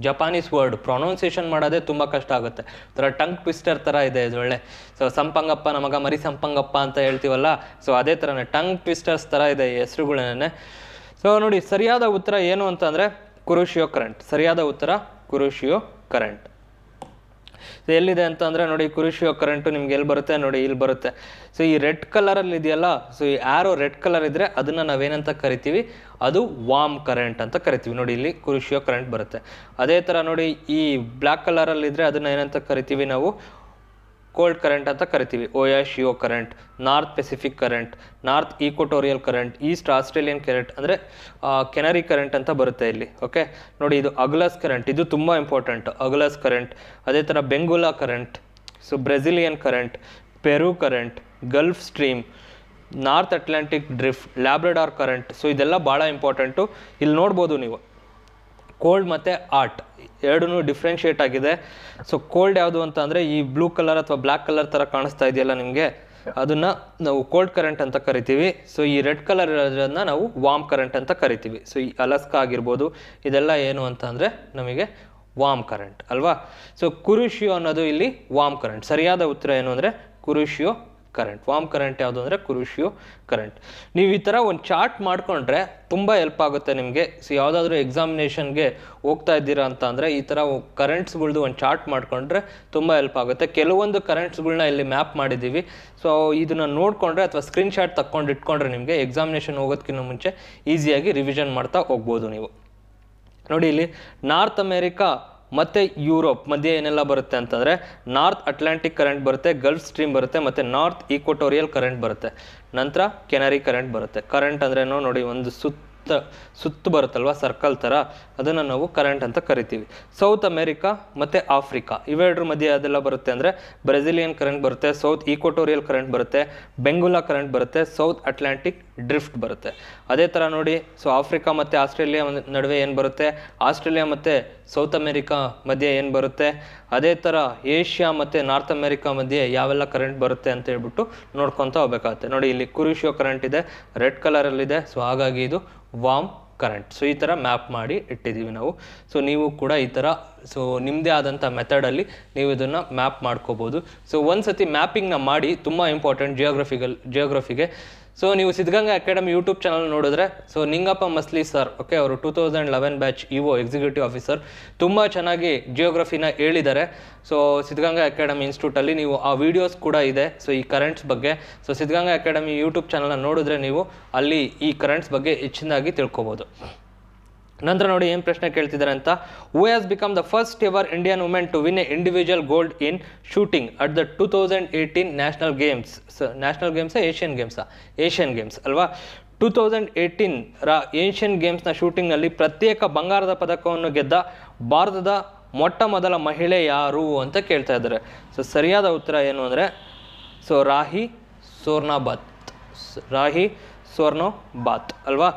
ಜಪಾನೀಸ್ ವರ್ಡ್ ಪ್ರೊನೌನ್ಸಿಯೇಷನ್ ಮಾಡೋದೇ ತುಂಬ ಕಷ್ಟ ಆಗುತ್ತೆ ಥರ ಟಂಗ್ ಟ್ವಿಸ್ಟರ್ ಥರ ಇದೆ ಒಳ್ಳೆ ಸೊ ಸಂಪಂಗಪ್ಪ ನಮಗ ಮರಿ ಸಂಪಂಗಪ್ಪ ಅಂತ ಹೇಳ್ತೀವಲ್ಲ ಸೊ ಅದೇ ಥರನೇ ಟಂಗ್ ಟ್ವಿಸ್ಟರ್ಸ್ ಥರ ಇದೆ ಹೆಸರುಗಳೇನೆ ಸೊ ನೋಡಿ ಸರಿಯಾದ ಉತ್ತರ ಏನು ಅಂತಂದರೆ ಕುರುಷಿಯೋ ಕರೆಂಟ್ ಸರಿಯಾದ ಉತ್ತರ ಕುರುಷಿಯೋ ಕರೆಂಟ್ ಸೊ ಎಲ್ಲಿದೆ ಅಂತ ಅಂದರೆ ನೋಡಿ ಕುರಿಶಿಯೋ ಕರೆಂಟು ನಿಮ್ಗೆ ಎಲ್ಲಿ ಬರುತ್ತೆ ನೋಡಿ ಇಲ್ಲಿ ಬರುತ್ತೆ ಸೊ ಈ ರೆಡ್ ಅಲ್ಲಿ ಇದೆಯಲ್ಲ ಸೊ ಈ ಆರೋ ರೆಡ್ ಕಲರ್ ಇದ್ದರೆ ಅದನ್ನು ನಾವೇನಂತ ಕರಿತೀವಿ ಅದು ವಾಮ್ ಕರೆಂಟ್ ಅಂತ ಕರಿತೀವಿ ನೋಡಿ ಇಲ್ಲಿ ಕುರಿಶಿಯೋ ಕರೆಂಟ್ ಬರುತ್ತೆ ಅದೇ ಥರ ನೋಡಿ ಈ ಬ್ಲ್ಯಾಕ್ ಅಲ್ಲಿ ಇದ್ರೆ ಅದನ್ನು ಏನಂತ ಕರಿತೀವಿ ನಾವು ಕೋಲ್ಡ್ ಕರೆಂಟ್ ಅಂತ ಕರಿತೀವಿ Oyashio current North Pacific current North Equatorial current East Australian current ಅಂದರೆ ಕೆನರಿ ಕರೆಂಟ್ ಅಂತ ಬರುತ್ತೆ ಇಲ್ಲಿ ಓಕೆ ನೋಡಿ ಇದು ಅಗ್ಲಸ್ ಕರೆಂಟ್ ಇದು ತುಂಬ ಇಂಪಾರ್ಟೆಂಟ್ ಅಗ್ಲಸ್ ಕರೆಂಟ್ ಅದೇ ಥರ Benguela current so Brazilian current Peru current Gulf Stream North Atlantic drift Labrador current so ಇದೆಲ್ಲ ಭಾಳ ಇಂಪಾರ್ಟೆಂಟು ಇಲ್ಲಿ ನೋಡ್ಬೋದು ನೀವು ಕೋಲ್ಡ್ ಮತ್ತು ಆರ್ಟ್ ಎರಡೂ ಡಿಫ್ರೆನ್ಷಿಯೇಟ್ ಆಗಿದೆ ಸೊ ಕೋಲ್ಡ್ ಯಾವುದು ಅಂತ ಅಂದರೆ ಈ blue colour or black colour ಥರ ಕಾಣಿಸ್ತಾ ಇದೆಯಲ್ಲ ನಿಮಗೆ ಅದನ್ನು ನಾವು ಕೋಲ್ಡ್ ಕರೆಂಟ್ ಅಂತ ಕರಿತೀವಿ ಸೊ ಈ ರೆಡ್ ಕಲರ್ ಇರೋದನ್ನ ನಾವು ವಾಮ್ ಕರೆಂಟ್ ಅಂತ ಕರಿತೀವಿ ಸೊ ಈ ಅಲಸ್ಕ ಆಗಿರ್ಬೋದು ಇದೆಲ್ಲ ಏನು ಅಂತ ಅಂದರೆ ನಮಗೆ ವಾಮ್ ಕರೆಂಟ್ ಅಲ್ವಾ ಸೊ ಕುರುಷಿಯೋ ಅನ್ನೋದು ಇಲ್ಲಿ ವಾಮ್ ಕರೆಂಟ್ ಸರಿಯಾದ ಉತ್ತರ ಏನು ಅಂದರೆ ಕುರುಷಿಯೋ ಕರೆಂಟ್ ವಾಮ್ ಕರೆಂಟ್ ಯಾವುದು ಅಂದರೆ ಕುರುಷಿಯೋ ಕರೆಂಟ್ ನೀವು ಈ ಥರ ಒಂದು ಚಾರ್ಟ್ ಮಾಡಿಕೊಂಡ್ರೆ ತುಂಬ ಹೆಲ್ಪ್ ಆಗುತ್ತೆ ನಿಮಗೆ ಸೊ ಯಾವುದಾದ್ರೂ ಎಕ್ಸಾಮಿನೇಷನ್ಗೆ ಹೋಗ್ತಾ ಇದ್ದೀರಾ ಅಂತ ಅಂದರೆ ಈ ಥರ ಕರೆಂಟ್ಸ್ಗಳ್ದು ಒಂದು ಚಾರ್ಟ್ ಮಾಡಿಕೊಂಡ್ರೆ ತುಂಬ ಹೆಲ್ಪ್ ಆಗುತ್ತೆ ಕೆಲವೊಂದು ಕರೆಂಟ್ಸ್ಗಳನ್ನ ಇಲ್ಲಿ ಮ್ಯಾಪ್ ಮಾಡಿದ್ದೀವಿ ಸೊ ಇದನ್ನು ನೋಡಿಕೊಂಡ್ರೆ ಅಥವಾ ಸ್ಕ್ರೀನ್ ಶಾಟ್ ತಕ್ಕೊಂಡು ಇಟ್ಕೊಂಡ್ರೆ ನಿಮಗೆ ಎಕ್ಸಾಮಿನೇಷನ್ ಹೋಗೋದಕ್ಕಿಂತ ಮುಂಚೆ ಈಸಿಯಾಗಿ ರಿವಿಷನ್ ಮಾಡ್ತಾ ಹೋಗ್ಬೋದು ನೀವು ನೋಡಿ ಇಲ್ಲಿ ನಾರ್ತ್ ಅಮೇರಿಕಾ ಮತ್ತು ಯುರೋಪ್ ಮಧ್ಯೆ ಏನೆಲ್ಲ ಬರುತ್ತೆ ಅಂತಂದರೆ ನಾರ್ತ್ ಅಟ್ಲಾಂಟಿಕ್ ಕರೆಂಟ್ ಬರುತ್ತೆ ಗಲ್ಫ್ ಸ್ಟ್ರೀಮ್ ಬರುತ್ತೆ ಮತ್ತು ನಾರ್ತ್ ಈಕ್ವಟೋರಿಯಲ್ ಕರೆಂಟ್ ಬರುತ್ತೆ ನಂತರ ಕೆನರಿ ಕರೆಂಟ್ ಬರುತ್ತೆ ಕರೆಂಟ್ ಅಂದ್ರೆ ನೋಡಿ ಒಂದು ಸುತ್ತ ಸುತ್ತು ಬರುತ್ತಲ್ವ ಸರ್ಕಲ್ ಥರ ಅದನ್ನು ನಾವು ಕರೆಂಟ್ ಅಂತ ಕರಿತೀವಿ ಸೌತ್ ಅಮೆರಿಕಾ ಮತ್ತು ಆಫ್ರಿಕಾ ಇವೆರಡರ ಮಧ್ಯೆ ಅದೆಲ್ಲ ಬರುತ್ತೆ ಅಂದರೆ ಬ್ರೆಜಿಲಿಯನ್ ಕರೆಂಟ್ ಬರುತ್ತೆ ಸೌತ್ ಈಕ್ವಟೋರಿಯಲ್ ಕರೆಂಟ್ ಬರುತ್ತೆ ಬೆಂಗುಲಾ ಕರೆಂಟ್ ಬರುತ್ತೆ ಸೌತ್ ಅಟ್ಲಾಂಟಿಕ್ ಡ್ರಿಫ್ಟ್ ಬರುತ್ತೆ ಅದೇ ಥರ ನೋಡಿ ಸೊ ಆಫ್ರಿಕಾ ಮತ್ತು ಆಸ್ಟ್ರೇಲಿಯಾ ನಡುವೆ ಏನು ಬರುತ್ತೆ ಆಸ್ಟ್ರೇಲಿಯಾ ಮತ್ತು ಸೌತ್ ಅಮೆರಿಕಾ ಮಧ್ಯೆ ಏನು ಬರುತ್ತೆ ಅದೇ ಥರ ಏಷ್ಯಾ ಮತ್ತು ನಾರ್ತ್ ಅಮೆರಿಕಾ ಮಧ್ಯೆ ಯಾವೆಲ್ಲ ಕರೆಂಟ್ ಬರುತ್ತೆ ಅಂತ ಹೇಳ್ಬಿಟ್ಟು ನೋಡ್ಕೊತಾ ಹೋಗ್ಬೇಕಾಗುತ್ತೆ ನೋಡಿ ಇಲ್ಲಿ ಕುರುಷಿಯೋ ಕರೆಂಟ್ ಇದೆ ರೆಡ್ ಕಲರಲ್ಲಿದೆ ಸೊ ಹಾಗಾಗಿ ಇದು ವಾಮ್ ಕರೆಂಟ್ ಸೊ ಈ ಥರ ಮ್ಯಾಪ್ ಮಾಡಿ ಇಟ್ಟಿದ್ದೀವಿ ನಾವು ಸೊ ನೀವು ಕೂಡ ಈ ಥರ ಸೊ ನಿಮ್ಮದೇ ಆದಂಥ ಮೆಥಡಲ್ಲಿ ನೀವು ಇದನ್ನು ಮ್ಯಾಪ್ ಮಾಡ್ಕೋಬೋದು ಸೊ ಒಂದು ಸತಿ ಮ್ಯಾಪಿಂಗ್ನ ಮಾಡಿ ತುಂಬ ಇಂಪಾರ್ಟೆಂಟ್ ಜಿಯೋಗ್ರಫಿಗಲ್ ಜಿಯೋಗ್ರಫಿಗೆ ಸೊ ನೀವು ಸಿದ್ಧಗಂಗಾ ಅಕಾಡೆಮಿ ಯೂಟ್ಯೂಬ್ ಚಾನಲ್ ನೋಡಿದ್ರೆ so Ningappa Masli sir okay ಅವರು two thousand eleven batch EO executive officer ತುಂಬ ಚೆನ್ನಾಗಿ ಜಿಯೋಗ್ರಫಿನ ಹೇಳಿದ್ದಾರೆ ಸೊ ಸಿದ್ಧಗಂಗಾ ಅಕಾಡೆಮಿ ಇನ್ಸ್ಟಿಟ್ಯೂಟಲ್ಲಿ ನೀವು ಆ ವಿಡಿಯೋಸ್ ಕೂಡ ಇದೆ ಸೊ ಈ ಕರೆಂಟ್ಸ್ ಬಗ್ಗೆ ಸೊ ಸಿದ್ಧಗಂಗಾ ಅಕಾಡೆಮಿ ಯೂಟ್ಯೂಬ್ ಚಾನಲ್ನ ನೋಡಿದ್ರೆ ನೀವು ಅಲ್ಲಿ ಈ ಕರೆಂಟ್ಸ್ ಬಗ್ಗೆ ಹೆಚ್ಚಿನದಾಗಿ ತಿಳ್ಕೊಬೋದು ನಂತರ ನೋಡಿ ಏನು ಪ್ರಶ್ನೆ ಕೇಳ್ತಿದ್ದಾರೆ ಅಂತ who has become the first ever Indian women to win a individual gold in shooting at the two thousand eighteen national games national games Asian games Asian games ಅಲ್ವಾ ಟೂ ತೌಸಂಡ್ ಏಯ್ಟೀನ್ ರ Asian ಗೇಮ್ಸ್ನ ಶೂಟಿಂಗ್ನಲ್ಲಿ ಪ್ರತ್ಯೇಕ ಬಂಗಾರದ ಪದಕವನ್ನು ಗೆದ್ದ ಭಾರತದ ಮೊಟ್ಟ ಮೊದಲ ಮಹಿಳೆ ಯಾರು ಅಂತ ಕೇಳ್ತಾ ಇದ್ದಾರೆ ಸೊ ಸರಿಯಾದ ಉತ್ತರ ಏನು ಅಂದರೆ ಸೊ ರಾಹಿ ಸೋರ್ನಾಬಾತ್ ರಾಹಿ ಸ್ವರ್ಣೋ ಬಾತ್ ಅಲ್ವಾ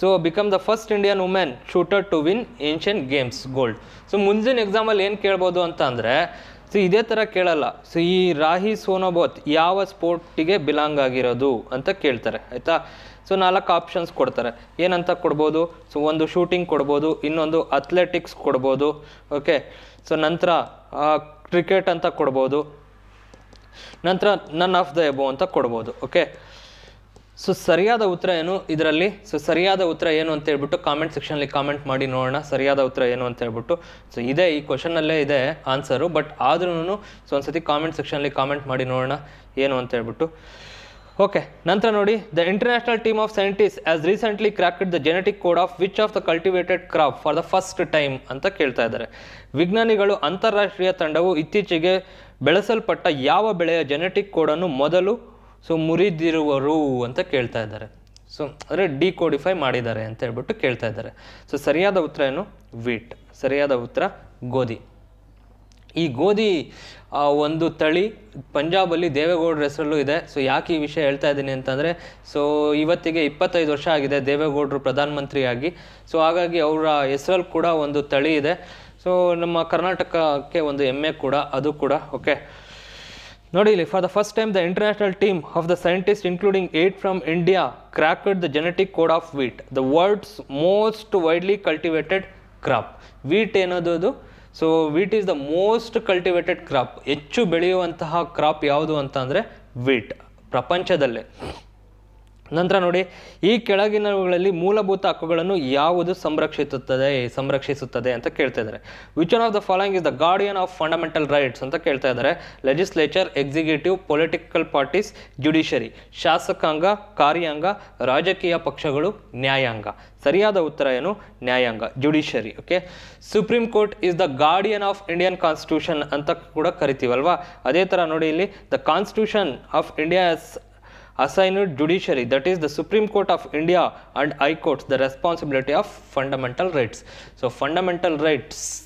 so become the first Indian women shooter to win Asian games gold so ಮುಂದಿನ ಎಕ್ಸಾಂಪಲ್ ಏನು ಕೇಳ್ಬೋದು ಅಂತ ಅಂದರೆ ಸೊ ಇದೇ ಥರ ಕೇಳಲ್ಲ ಸೊ ಈ ರಾಹಿ ಸೋನೋಬೋತ್ ಯಾವ ಸ್ಪೋರ್ಟಿಗೆ ಬಿಲಾಂಗ್ ಆಗಿರೋದು ಅಂತ ಕೇಳ್ತಾರೆ ಆಯಿತಾ ಸೊ ನಾಲ್ಕು ಆಪ್ಷನ್ಸ್ ಕೊಡ್ತಾರೆ ಏನಂತ ಕೊಡ್ಬೋದು ಸೊ ಒಂದು ಶೂಟಿಂಗ್ ಕೊಡ್ಬೋದು ಇನ್ನೊಂದು ಅಥ್ಲೆಟಿಕ್ಸ್ ಕೊಡ್ಬೋದು ಓಕೆ ಸೊ ನಂತರ ಕ್ರಿಕೆಟ್ ಅಂತ ಕೊಡ್ಬೋದು ನಂತರ ನನ್ ಆಫ್ ದ ಎಬೋ ಅಂತ ಕೊಡ್ಬೋದು ಓಕೆ ಸೊ ಸರಿಯಾದ ಉತ್ತರ ಏನು ಇದರಲ್ಲಿ ಸೊ ಸರಿಯಾದ ಉತ್ತರ ಏನು ಅಂತ ಹೇಳ್ಬಿಟ್ಟು ಕಾಮೆಂಟ್ ಸೆಕ್ಷನಲ್ಲಿ ಕಾಮೆಂಟ್ ಮಾಡಿ ನೋಡೋಣ ಸರಿಯಾದ ಉತ್ತರ ಏನು ಅಂತ ಹೇಳ್ಬಿಟ್ಟು ಸೊ ಇದೇ ಈ ಕ್ವಶನಲ್ಲೇ ಇದೆ ಆನ್ಸರು ಬಟ್ ಆದ್ರೂ ಸೊ ಒಂದ್ಸತಿ ಕಾಮೆಂಟ್ ಸೆಕ್ಷನಲ್ಲಿ ಕಾಮೆಂಟ್ ಮಾಡಿ ನೋಡೋಣ ಏನು ಅಂತ ಹೇಳ್ಬಿಟ್ಟು ಓಕೆ ನಂತರ ನೋಡಿ the international team of scientist has recently cracked the genetic code of which of the cultivated crop for the first time ಅಂತ ಕೇಳ್ತಾ ಇದ್ದಾರೆ ವಿಜ್ಞಾನಿಗಳು ಅಂತಾರಾಷ್ಟ್ರೀಯ ತಂಡವು ಇತ್ತೀಚೆಗೆ ಬೆಳೆಸಲ್ಪಟ್ಟ ಯಾವ ಬೆಳೆಯ ಜೆನೆಟಿಕ್ ಕೋಡನ್ನು ಮೊದಲು ಸೊ ಮುರಿದಿರುವರು ಅಂತ ಕೇಳ್ತಾ ಇದ್ದಾರೆ ಸೊ ಅಂದರೆ ಡಿಕೋಡಿಫೈ ಮಾಡಿದ್ದಾರೆ ಅಂತ ಹೇಳ್ಬಿಟ್ಟು ಕೇಳ್ತಾ ಇದ್ದಾರೆ ಸೊ ಸರಿಯಾದ ಉತ್ತರ ಏನು ವೀಟ್ ಸರಿಯಾದ ಉತ್ತರ ಗೋಧಿ ಈ ಗೋಧಿ ಒಂದು ತಳಿ ಪಂಜಾಬಲ್ಲಿ ದೇವೇಗೌಡರ ಹೆಸರಲ್ಲೂ ಇದೆ ಸೊ ಯಾಕೆ ಈ ವಿಷಯ ಹೇಳ್ತಾ ಇದ್ದೀನಿ ಅಂತಂದರೆ ಸೊ ಇವತ್ತಿಗೆ ಇಪ್ಪತ್ತೈದು ವರ್ಷ ಆಗಿದೆ ದೇವೇಗೌಡರು ಪ್ರಧಾನಮಂತ್ರಿಯಾಗಿ ಸೊ ಹಾಗಾಗಿ ಅವರ ಹೆಸರಲ್ಲಿ ಕೂಡ ಒಂದು ತಳಿ ಇದೆ ಸೊ ನಮ್ಮ ಕರ್ನಾಟಕಕ್ಕೆ ಒಂದು ಹೆಮ್ಮೆ ಕೂಡ ಅದು ಕೂಡ ಓಕೆ ನೋಡಿ ಇಲ್ಲಿ for the first time the international team of the scientist including eight from India cracked the genetic code of wheat the world's most widely cultivated crop wheat ಏನದು ಅದು so wheat is the most cultivated crop ಹೆಚ್ಚು ಬೆಳೆಯುವಂತಹ crop ಯಾವುದು ಅಂತ ಅಂದರೆ wheat ಪ್ರಪಂಚದಲ್ಲೇ ನಂತರ ನೋಡಿ ಈ ಕೆಳಗಿನವುಗಳಲ್ಲಿ ಮೂಲಭೂತ ಹಕ್ಕುಗಳನ್ನು ಯಾವುದು ಸಂರಕ್ಷಿಸುತ್ತದೆ ಸಂರಕ್ಷಿಸುತ್ತದೆ ಅಂತ ಕೇಳ್ತಾ ಇದ್ದಾರೆ which one of the following is the guardian of fundamental rights ಅಂತ ಕೇಳ್ತಾ ಇದ್ದಾರೆ legislature executive political parties judiciary ಶಾಸಕಾಂಗ ಕಾರ್ಯಾಂಗ ರಾಜಕೀಯ ಪಕ್ಷಗಳು ನ್ಯಾಯಾಂಗ ಸರಿಯಾದ ಉತ್ತರ ಏನು ನ್ಯಾಯಾಂಗ judiciary okay Supreme Court is the guardian of Indian constitution ಅಂತ ಕೂಡ ಕರಿತೀವಲ್ವಾ ಅದೇ ಥರ ನೋಡಿ ಇಲ್ಲಿ the constitution of India's assigned judiciary that is the Supreme Court of India and High the responsibility of fundamental rights so fundamental rights rights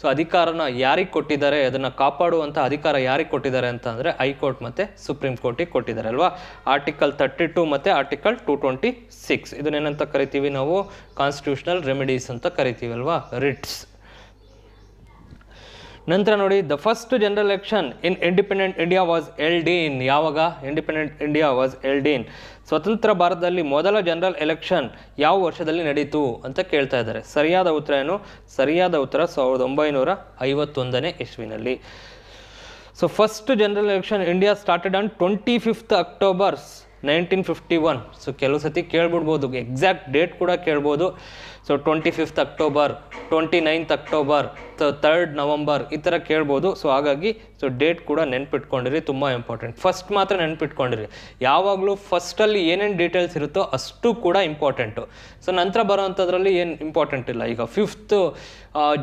so ಅಧಿಕಾರನ ಯಾರಿಗೆ ಕೊಟ್ಟಿದ್ದಾರೆ ಅದನ್ನು ಕಾಪಾಡುವಂಥ ಅಧಿಕಾರ ಯಾರಿಗೆ ಕೊಟ್ಟಿದ್ದಾರೆ ಅಂತಂದರೆ ಹೈಕೋರ್ಟ್ ಮತ್ತು ಸುಪ್ರೀಂ ಕೋರ್ಟಿಗೆ ಕೊಟ್ಟಿದ್ದಾರೆ ಅಲ್ವಾ ಆರ್ಟಿಕಲ್ ತರ್ಟಿ ಟು ಮತ್ತು ಆರ್ಟಿಕಲ್ ಟು ಟ್ವೆಂಟಿ ಸಿಕ್ಸ್ ಇದನ್ನೇನಂತ ಕರಿತೀವಿ ನಾವು ಕಾನ್ಸ್ಟಿಟ್ಯೂಷನಲ್ ರೆಮಿಡೀಸ್ ಅಂತ ಕರಿತೀವಿ ಅಲ್ವಾ ರಿಟ್ಸ್ ನಂತರ ನೋಡಿ the first general election in independent India was held ಯಾವಾಗ ಇಂಡಿಪೆಂಡೆಂಟ್ ಇಂಡಿಯಾ ವಾಸ್ ಎಲ್ ಸ್ವತಂತ್ರ ಭಾರತದಲ್ಲಿ ಮೊದಲ ಜನರಲ್ ಎಲೆಕ್ಷನ್ ಯಾವ ವರ್ಷದಲ್ಲಿ ನಡೀತು ಅಂತ ಕೇಳ್ತಾ ಇದ್ದಾರೆ ಸರಿಯಾದ ಉತ್ತರ ಏನು ಸರಿಯಾದ ಉತ್ತರ ಸಾವಿರದ ಒಂಬೈನೂರ ಐವತ್ತೊಂದನೇ ಇಸ್ವಿನಲ್ಲಿ so first general election India started on twenty fifth October's nineteen fifty one so ಕೆಲವು ಸತಿ ಕೇಳ್ಬಿಡ್ಬೋದು ಎಕ್ಸಾಕ್ಟ್ ಡೇಟ್ ಕೂಡ ಕೇಳ್ಬೋದು so twenty fifth October twenty ninth October so third November ಈ ಥರ ಕೇಳ್ಬೋದು ಸೊ ಹಾಗಾಗಿ ಸೊ ಡೇಟ್ ಕೂಡ ನೆನ್ಪಿಟ್ಕೊಂಡಿರಿ ತುಂಬ ಇಂಪಾರ್ಟೆಂಟ್ ಫಸ್ಟ್ ಮಾತ್ರ ನೆನ್ಪಿಟ್ಕೊಂಡಿರಿ ಯಾವಾಗಲೂ ಫಸ್ಟಲ್ಲಿ ಏನೇನು ಡೀಟೇಲ್ಸ್ ಇರುತ್ತೋ ಅಷ್ಟು ಕೂಡ ಇಂಪಾರ್ಟೆಂಟು ಸೊ ನಂತರ ಬರೋವಂಥದ್ರಲ್ಲಿ ಏನು ಇಂಪಾರ್ಟೆಂಟ್ ಇಲ್ಲ ಈಗ ಫಿಫ್ತು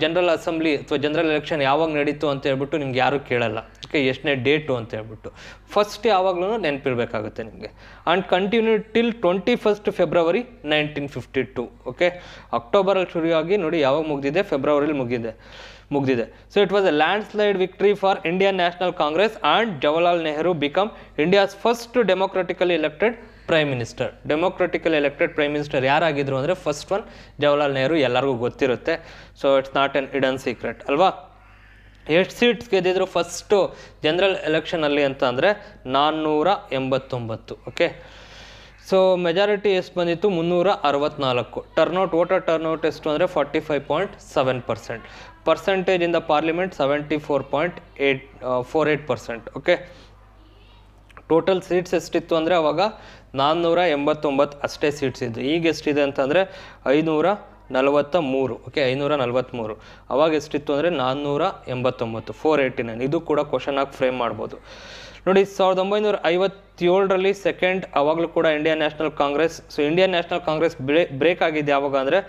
ಜನರಲ್ ಅಸೆಂಬ್ಲಿ ಅಥವಾ ಜನರಲ್ ಎಲೆಕ್ಷನ್ ಯಾವಾಗ ನಡೀತು ಅಂತ ಹೇಳ್ಬಿಟ್ಟು ನಿಮ್ಗೆ ಯಾರೂ ಕೇಳಲ್ಲ ಓಕೆ ಎಷ್ಟನೇ ಡೇಟು ಅಂತ ಹೇಳ್ಬಿಟ್ಟು ಫಸ್ಟ್ ಯಾವಾಗಲೂ ನೆನಪಿರ್ಬೇಕಾಗುತ್ತೆ ನಿಮಗೆ and continue till twenty first February nineteen fifty two okay ಅಕ್ಟೋಬರಲ್ಲಿ ಶುರುವಾಗಿ ನೋಡಿ ಯಾವಾಗ ಮುಗಿದಿದೆ ಫೆಬ್ರವರಿಲಿ ಮುಗಿದೆ ಮುಗಿದಿದೆ so it was a landslide victory for Indian National Congress and Jawaharlal Nehru become India's first democratically elected prime minister democratical elected prime minister ಯಾರಾಗಿದ್ರು ಅಂದರೆ ಫಸ್ಟ್ ಒನ್ ಜವಾಹರ್ಲಾಲ್ ನೆಹರು ಎಲ್ಲರಿಗೂ ಗೊತ್ತಿರುತ್ತೆ so it's not an hidden secret ಅಲ್ವಾ ಎಷ್ಟು seats ಗೆದ್ದಿದ್ರು first general ಎಲೆಕ್ಷನಲ್ಲಿ ಅಂತ ಅಂದರೆ ನಾನ್ನೂರ ಎಂಬತ್ತೊಂಬತ್ತು ಓಕೆ ಸೊ ಮೆಜಾರಿಟಿ ಎಷ್ಟು ಬಂದಿತ್ತು ಮುನ್ನೂರ ಅರವತ್ನಾಲ್ಕು ಟರ್ನ್ಔಟ್ ವೋಟರ್ ಟರ್ನ್ಔಟ್ ಎಷ್ಟು ಅಂದರೆ forty five point seven percent percentage ಇಂದ parliament seventy four point eight four eight percent okay total seats ಎಷ್ಟಿತ್ತು ಅಂದರೆ ಅವಾಗ ನಾನ್ನೂರ ಎಂಬತ್ತೊಂಬತ್ತು ಅಷ್ಟೇ ಸೀಟ್ಸ್ ಇದ್ದು ಈಗ ಎಷ್ಟಿದೆ ಅಂತಂದರೆ ಐನೂರ ನಲವತ್ತ ಮೂರು ಓಕೆ ಐನೂರ ನಲ್ವತ್ತ್ಮೂರು ಅವಾಗ ಎಷ್ಟಿತ್ತು ಅಂದರೆ ನಾನ್ನೂರ ಎಂಬತ್ತೊಂಬತ್ತು ಫೋರ್ ಏಯ್ಟಿ ನೈನ್ ಇದು ಕೂಡ ಕ್ವಶನ್ ಆಗಿ ಫ್ರೇಮ್ ಮಾಡ್ಬೋದು ನೋಡಿ ಸಾವಿರದ ಒಂಬೈನೂರ ಐವತ್ತೇಳರಲ್ಲಿ ಸೆಕೆಂಡ್ ಅವಾಗಲೂ ಕೂಡ Indian National Congress so Indian National Congress bre break ಆಗಿದೆ ಯಾವಾಗ ಅಂದರೆ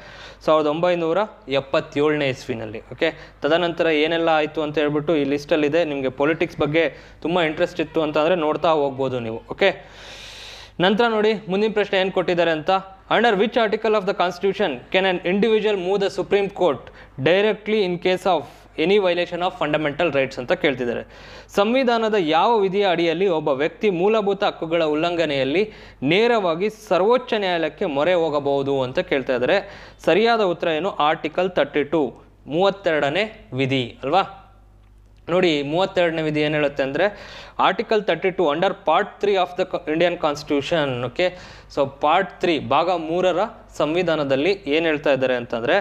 ಸಾವಿರದ ಒಂಬೈನೂರ ಎಪ್ಪತ್ತೇಳನೇ ಇಸ್ವಿನಲ್ಲಿ ಓಕೆ ತದನಂತರ ಏನೆಲ್ಲ ಆಯಿತು ಅಂತ ಹೇಳ್ಬಿಟ್ಟು ಈ ಲಿಸ್ಟಲ್ಲಿದೆ ನಿಮಗೆ ಪೊಲಿಟಿಕ್ಸ್ ಬಗ್ಗೆ ತುಂಬ ಇಂಟ್ರೆಸ್ಟ್ ಇತ್ತು ಅಂತಂದರೆ ನೋಡ್ತಾ ಹೋಗ್ಬೋದು ನೀವು ಓಕೆ ನಂತರ ನೋಡಿ ಮುಂದಿನ ಪ್ರಶ್ನೆ ಏನು ಕೊಟ್ಟಿದ್ದಾರೆ ಅಂತ under which article of the constitution can an individual move the Supreme Court directly in case of any violation of fundamental rights ಅಂತ ಕೇಳ್ತಿದ್ದಾರೆ ಸಂವಿಧಾನದ ಯಾವ ವಿಧಿಯ ಅಡಿಯಲ್ಲಿ ಒಬ್ಬ ವ್ಯಕ್ತಿ ಮೂಲಭೂತ ಹಕ್ಕುಗಳ ಉಲ್ಲಂಘನೆಯಲ್ಲಿ ನೇರವಾಗಿ ಸರ್ವೋಚ್ಚ ನ್ಯಾಯಾಲಯಕ್ಕೆ ಮೊರೆ ಹೋಗಬಹುದು ಅಂತ ಕೇಳ್ತಾ ಇದ್ದಾರೆ ಸರಿಯಾದ ಉತ್ತರ ಏನು ಆರ್ಟಿಕಲ್ ತರ್ಟಿ ಟು ಮೂವತ್ತೆರಡನೇ ವಿಧಿ ಅಲ್ವಾ ನೋಡಿ ಮೂವತ್ತೆರಡನೇ ವಿಧಿ ಏನು ಹೇಳುತ್ತೆ ಅಂದರೆ article thirty two under part three of the Indian constitution okay so part three ಭಾಗ ಮೂರರ ಸಂವಿಧಾನದಲ್ಲಿ ಏನು ಹೇಳ್ತಾ ಇದ್ದಾರೆ ಅಂತಂದರೆ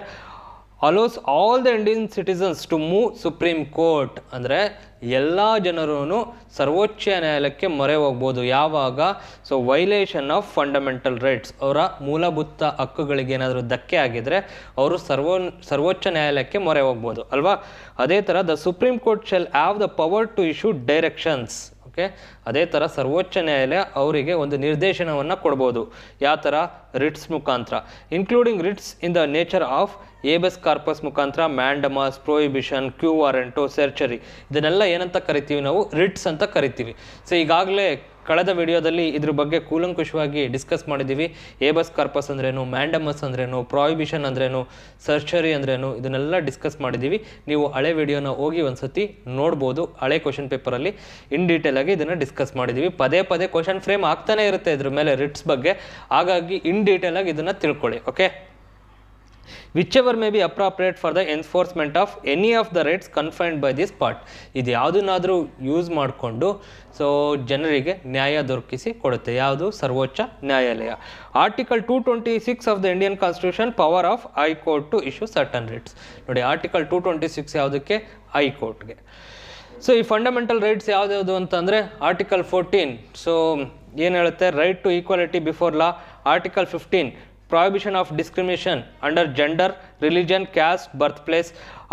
allows all the Indian citizens to move Supreme Court ಅಂದರೆ ಎಲ್ಲ ಜನರೂ ಸರ್ವೋಚ್ಚ ನ್ಯಾಯಾಲಯಕ್ಕೆ ಮೊರೆ ಹೋಗ್ಬೋದು ಯಾವಾಗ so violation of fundamental rights ಅವರ ಮೂಲಭೂತ ಹಕ್ಕುಗಳಿಗೆ ಏನಾದರೂ ಧಕ್ಕೆ ಆಗಿದ್ರೆ ಅವರು ಸರ್ವೋ ಸರ್ವೋಚ್ಚ ನ್ಯಾಯಾಲಯಕ್ಕೆ ಮೊರೆ ಹೋಗ್ಬೋದು ಅಲ್ವಾ ಅದೇ ಥರ the Supreme Court shall have the power to issue directions okay ಅದೇ ಥರ ಸರ್ವೋಚ್ಚ ನ್ಯಾಯಾಲಯ ಅವರಿಗೆ ಒಂದು ನಿರ್ದೇಶನವನ್ನು ಕೊಡ್ಬೋದು ಯಾವ ಥರ ರಿಟ್ಸ್ ಮುಖಾಂತರ including writs in the nature of habeas corpus ಮುಖಾಂತರ mandamus prohibition quo warranto certiorari ಇದನ್ನೆಲ್ಲ ಏನಂತ ಕರಿತೀವಿ ನಾವು ರಿಟ್ಸ್ ಅಂತ ಕರಿತೀವಿ ಸೊ ಈಗಾಗಲೇ ಕಳೆದ ವಿಡಿಯೋದಲ್ಲಿ ಇದ್ರ ಬಗ್ಗೆ ಕೂಲಂಕುಷವಾಗಿ ಡಿಸ್ಕಸ್ ಮಾಡಿದ್ದೀವಿ ಏಬಸ್ ಕಾರ್ಪಸ್ ಅಂದ್ರೇನು ಮ್ಯಾಂಡಮಸ್ ಅಂದ್ರೇನು ಪ್ರೊಹಿಬಿಷನ್ ಅಂದ್ರೇನು ಸರ್ಚರಿ ಅಂದ್ರೇನು ಇದನ್ನೆಲ್ಲ ಡಿಸ್ಕಸ್ ಮಾಡಿದ್ದೀವಿ ನೀವು ಹಳೆ ವಿಡಿಯೋನ ಹೋಗಿ ಒಂದ್ಸತಿ ನೋಡ್ಬೋದು ಹಳೆ ಕ್ವಶನ್ ಪೇಪರಲ್ಲಿ ಇನ್ ಡೀಟೇಲ್ ಇದನ್ನು ಡಿಸ್ಕಸ್ ಮಾಡಿದ್ದೀವಿ ಪದೇ ಪದೇ ಕ್ವಶನ್ ಫ್ರೇಮ್ ಆಗ್ತಾನೆ ಇರುತ್ತೆ ಇದ್ರ ಮೇಲೆ ರಿಟ್ಸ್ ಬಗ್ಗೆ ಹಾಗಾಗಿ ಇನ್ ಡೀಟೇಲ್ ಇದನ್ನು ತಿಳ್ಕೊಳ್ಳಿ okay whichever may be appropriate for the enforcement of any of the rights confined by this part ಇದು ಯಾವುದನ್ನಾದರೂ ಯೂಸ್ ಮಾಡಿಕೊಂಡು ಸೊ ಜನರಿಗೆ ನ್ಯಾಯ ದೊರಕಿಸಿ ಕೊಡುತ್ತೆ ಯಾವುದು ಸರ್ವೋಚ್ಚ ನ್ಯಾಯಾಲಯ article two twenty six of the Indian constitution power of high court to issue certain rights ನೋಡಿ ಆರ್ಟಿಕಲ್ ಟೂ ಟ್ವೆಂಟಿ ಸಿಕ್ಸ್ ಯಾವುದಕ್ಕೆ ಹೈಕೋರ್ಟ್ಗೆ ಸೊ ಈ ಫಂಡಮೆಂಟಲ್ ರೈಟ್ಸ್ ಯಾವುದ್ಯಾವುದು ಅಂತಂದರೆ ಆರ್ಟಿಕಲ್ ಫೋರ್ಟೀನ್ ಸೊ ಏನು ಹೇಳುತ್ತೆ right to equality before law article fifteen prohibition of discrimination under gender, religion, caste, birthplace.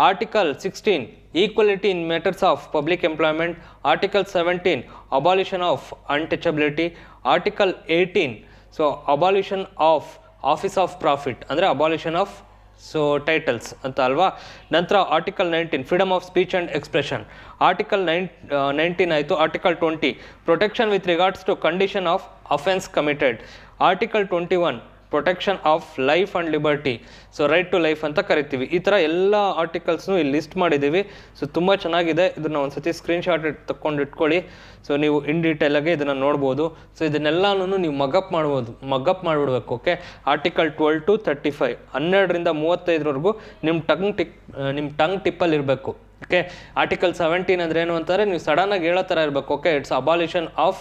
Article 16 Equality in matters of public employment. Article 17 Abolition of untouchability. Article 18 So, abolition of office of profit. And abolition of so titles antalva nantra article 19 freedom of speech and expression article nineteen, uh, 19 article 20 protection with regards to condition of offense committed article 21 protection of life and liberty so right to life ಅಂತ ಕರಿತೀವಿ ಈ ಥರ ಎಲ್ಲ ಆರ್ಟಿಕಲ್ಸ್ನು ಇಲ್ಲಿ list ಮಾಡಿದ್ದೀವಿ so ತುಂಬ ಚೆನ್ನಾಗಿದೆ ಇದನ್ನು ಒಂದು ಸತಿ ಸ್ಕ್ರೀನ್ಶಾಟ್ ತಕ್ಕೊಂಡು ಇಟ್ಕೊಳ್ಳಿ ಸೊ ನೀವು ಇನ್ ಡೀಟೇಲಾಗಿ ಇದನ್ನು ನೋಡ್ಬೋದು ಸೊ ಇದನ್ನೆಲ್ಲನೂ ನೀವು ಮಗಪ್ ಮಾಡ್ಬೋದು ಮಗಪ್ ಮಾಡಿಬಿಡ್ಬೇಕು okay article twelve to thirty five ಹನ್ನೆರಡರಿಂದ ಮೂವತ್ತೈದರವರೆಗೂ ನಿಮ್ಮ ಟಂಗ್ ಟಿಪ್ ನಿಮ್ಮ ಟಂಗ್ ಟಿಪ್ಪಲ್ಲಿ ಇರಬೇಕು ಓಕೆ ಆರ್ಟಿಕಲ್ ಸೆವೆಂಟೀನ್ ಅಂದರೆ ಏನು ಅಂತಾರೆ ನೀವು ಸಡನ್ನಾಗಿ ಹೇಳೋ ಥರ ಇರಬೇಕು ಓಕೆ ಇಟ್ಸ್ ಅಬಾಲಿಷನ್ ಆಫ್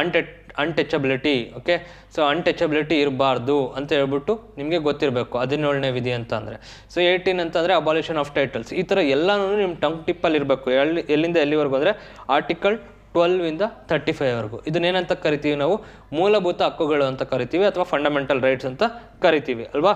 ಅಂಟೆಡ್ ಅನ್ಟಚಬಿಲಿಟಿ ಓಕೆ ಸೊ ಅನ್ಟಚಬಿಲಿಟಿ ಇರಬಾರ್ದು ಅಂತ ಹೇಳ್ಬಿಟ್ಟು ನಿಮಗೆ ಗೊತ್ತಿರಬೇಕು ಹದಿನೇಳನೇ ವಿಧಿ ಅಂತ ಅಂದರೆ ಸೊ ಏಯ್ಟೀನ್ ಅಂತಂದರೆ ಅಬಾಲಿಷನ್ ಆಫ್ ಟೈಟಲ್ಸ್ ಈ ಥರ ಎಲ್ಲನೂ ನಿಮ್ಮ ಟಂಗ್ ಟಿಪ್ಪಲ್ಲಿ ಇರಬೇಕು ಎಲ್ಲಿ ಎಲ್ಲಿಂದ ಎಲ್ಲಿವರೆಗೂ ಅಂದರೆ ಆರ್ಟಿಕಲ್ ಟ್ವೆಲ್ವಿಂದ ತರ್ಟಿ ಫೈವ್ವರೆಗೂ ಇದನ್ನೇನಂತ ಕರಿತೀವಿ ನಾವು ಮೂಲಭೂತ ಹಕ್ಕುಗಳು ಅಂತ ಕರಿತೀವಿ ಅಥವಾ ಫಂಡಮೆಂಟಲ್ ರೈಟ್ಸ್ ಅಂತ ಕರಿತೀವಿ ಅಲ್ವಾ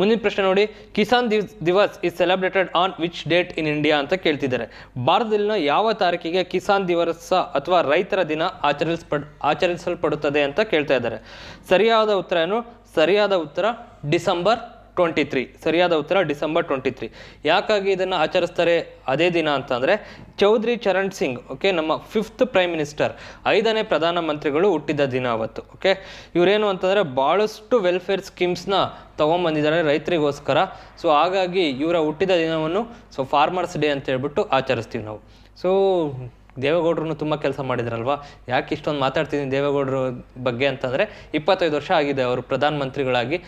ಮುಂದಿನ ಪ್ರಶ್ನೆ ನೋಡಿ Kisan Diwas is celebrated on which date in India ಅಂತ ಕೇಳ್ತಿದ್ದಾರೆ ಭಾರತದಲ್ಲಿನ ಯಾವ ತಾರೀಕಿಗೆ ಕಿಸಾನ್ ದಿವಸ ಅಥವಾ ರೈತರ ದಿನ ಆಚರಿಸಲ್ಪಡ್ ಆಚರಿಸಲ್ಪಡುತ್ತದೆ ಅಂತ ಕೇಳ್ತಾ ಇದ್ದಾರೆ ಸರಿಯಾದ ಉತ್ತರ ಏನು ಸರಿಯಾದ ಉತ್ತರ ಡಿಸೆಂಬರ್ ಟ್ವೆಂಟಿ ತ್ರೀ ಸರಿಯಾದ ಉತ್ತರ ಡಿಸೆಂಬರ್ ಟ್ವೆಂಟಿ ತ್ರೀ ಯಾಕಾಗಿ ಇದನ್ನು ಆಚರಿಸ್ತಾರೆ ಅದೇ ದಿನ ಅಂತಂದರೆ ಚೌಧರಿ ಚರಣ್ ಸಿಂಗ್ ಓಕೆ ನಮ್ಮ ಫಿಫ್ತ್ ಪ್ರೈಮ್ ಮಿನಿಸ್ಟರ್ ಐದನೇ ಪ್ರಧಾನಮಂತ್ರಿಗಳು ಹುಟ್ಟಿದ ದಿನ ಅವತ್ತು ಓಕೆ ಇವರೇನು ಅಂತಂದರೆ ಭಾಳಷ್ಟು ವೆಲ್ಫೇರ್ ಸ್ಕೀಮ್ಸ್ನ ತೊಗೊಂಬಂದಿದ್ದಾರೆ ರೈತರಿಗೋಸ್ಕರ ಸೊ ಹಾಗಾಗಿ ಇವರ ಹುಟ್ಟಿದ ದಿನವನ್ನು ಸೊ ಫಾರ್ಮರ್ಸ್ ಡೇ ಅಂತ ಹೇಳ್ಬಿಟ್ಟು ಆಚರಿಸ್ತೀವಿ ನಾವು ಸೊ ದೇವೇಗೌಡರು ತುಂಬ ಕೆಲಸ ಮಾಡಿದ್ರಲ್ವಾ ಯಾಕೆ ಇಷ್ಟೊಂದು ಮಾತಾಡ್ತೀನಿ ದೇವೇಗೌಡರ ಬಗ್ಗೆ ಅಂತಂದರೆ ಇಪ್ಪತ್ತೈದು ವರ್ಷ ಆಗಿದೆ ಅವರು ಪ್ರಧಾನಮಂತ್ರಿಗಳಾಗಿ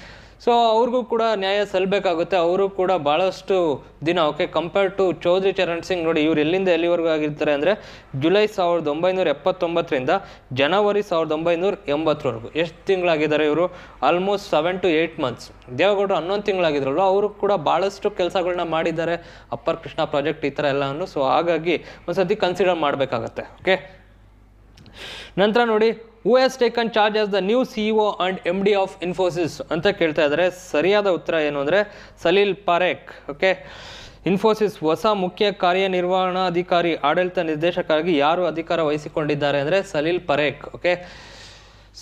ಸೊ ಅವ್ರಿಗೂ ಕೂಡ ನ್ಯಾಯ ಸಲ್ಲಬೇಕಾಗುತ್ತೆ ಅವರು ಕೂಡ ಭಾಳಷ್ಟು ದಿನ okay compare to Chaudhary Charan Singh ನೋಡಿ ಇವ್ರು ಎಲ್ಲಿಂದ ಎಲ್ಲಿವರೆಗೂ ಆಗಿರ್ತಾರೆ ಅಂದರೆ ಜುಲೈ ಸಾವಿರದ ಒಂಬೈನೂರ ಎಪ್ಪತ್ತೊಂಬತ್ತರಿಂದ ಜನವರಿ ಸಾವಿರದ ಒಂಬೈನೂರ ಎಂಬತ್ತರವರೆಗೂ ಎಷ್ಟು ತಿಂಗಳಾಗಿದ್ದಾರೆ ಇವರು almost seven to eight months ದೇವೇಗೌಡರು ಹನ್ನೊಂದು ತಿಂಗಳಾಗಿದ್ರಲ್ಲ ಅವರು ಕೂಡ ಭಾಳಷ್ಟು ಕೆಲಸಗಳನ್ನ ಮಾಡಿದ್ದಾರೆ ಅಪ್ಪರ್ ಕೃಷ್ಣ ಪ್ರಾಜೆಕ್ಟ್ ಈ ಥರ ಎಲ್ಲನೂ ಸೊ ಹಾಗಾಗಿ ಒಂದು ಸತಿ ಕನ್ಸಿಡರ್ ಮಾಡಬೇಕಾಗತ್ತೆ ಓಕೆ ನಂತರ ನೋಡಿ who has taken charge as the new C O and M D of Infosys ಅಂತ ಕೇಳ್ತಾ ಇದ್ದಾರೆ ಸರಿಯಾದ ಉತ್ತರ ಏನು ಅಂದರೆ ಸಲೀಲ್ ಪಾರೇಖ್ ಓಕೆ ಇನ್ಫೋಸಿಸ್ ಹೊಸ ಮುಖ್ಯ ಕಾರ್ಯನಿರ್ವಹಣಾಧಿಕಾರಿ ಆಡಳಿತ ನಿರ್ದೇಶಕರಾಗಿ ಯಾರು ಅಧಿಕಾರ ವಹಿಸಿಕೊಂಡಿದ್ದಾರೆ ಅಂದರೆ ಸಲೀಲ್ ಪರೇಖ್ ಓಕೆ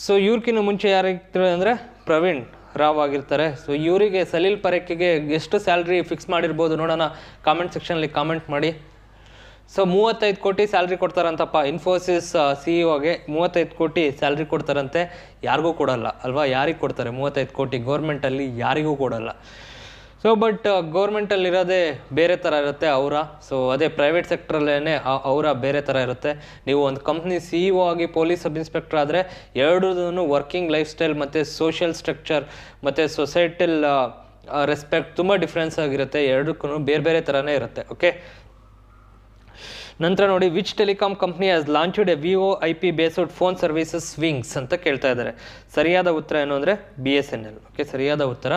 ಸೊ ಇವ್ರಕ್ಕಿಂತ ಮುಂಚೆ ಯಾರಿರ್ತಾರೆ ಅಂದರೆ ಪ್ರವೀಣ್ ರಾವ್ ಆಗಿರ್ತಾರೆ ಸೊ ಇವರಿಗೆ ಸಲೀಲ್ ಪರೇಕ್ಗೆ ಎಷ್ಟು ಸ್ಯಾಲ್ರಿ ಫಿಕ್ಸ್ ಮಾಡಿರ್ಬೋದು ನೋಡೋಣ ಕಾಮೆಂಟ್ ಸೆಕ್ಷನಲ್ಲಿ ಕಾಮೆಂಟ್ ಮಾಡಿ ಸೊ ಮೂವತ್ತೈದು ಕೋಟಿ ಸ್ಯಾಲ್ರಿ ಕೊಡ್ತಾರಂತಪ್ಪ ಇನ್ಫೋಸಿಸ್ ಸಿ ಇಒಗೆ ಮೂವತ್ತೈದು ಕೋಟಿ ಸ್ಯಾಲ್ರಿ ಕೊಡ್ತಾರಂತೆ ಯಾರಿಗೂ ಕೊಡಲ್ಲ ಅಲ್ವಾ ಯಾರಿಗೆ ಕೊಡ್ತಾರೆ ಮೂವತ್ತೈದು ಕೋಟಿ ಗೌರ್ಮೆಂಟಲ್ಲಿ ಯಾರಿಗೂ ಕೊಡಲ್ಲ ಸೊ ಬಟ್ ಗೌರ್ಮೆಂಟಲ್ಲಿ ಇರೋದೇ ಬೇರೆ ಥರ ಇರುತ್ತೆ ಅವರ ಸೊ ಅದೇ ಪ್ರೈವೇಟ್ ಸೆಕ್ಟ್ರಲ್ಲೇ ಅವರ ಬೇರೆ ಥರ ಇರುತ್ತೆ ನೀವು ಒಂದು ಕಂಪ್ನಿ ಸಿ ಇ ಒ ಆಗಿ ಪೊಲೀಸ್ ಸಬ್ ಇನ್ಸ್ಪೆಕ್ಟರ್ ಆದರೆ ಎರಡೂ ವರ್ಕಿಂಗ್ ಲೈಫ್ ಸ್ಟೈಲ್ ಮತ್ತು ಸೋಷಿಯಲ್ ಸ್ಟ್ರಕ್ಚರ್ ಮತ್ತು ಸೊಸೈಟಲ್ ರೆಸ್ಪೆಕ್ಟ್ ತುಂಬ ಡಿಫ್ರೆನ್ಸ್ ಆಗಿರುತ್ತೆ ಎರಡಕ್ಕೂ ಬೇರೆ ಬೇರೆ ಥರನೇ ಇರುತ್ತೆ ಓಕೆ ನಂತರ ನೋಡಿ which telecom company has launched a V O I P based phone services Wings ಅಂತ ಕೇಳ್ತಾ ಇದ್ದಾರೆ ಸರಿಯಾದ ಉತ್ತರ ಏನು ಅಂದರೆ B S N L okay ಸರಿಯಾದ ಉತ್ತರ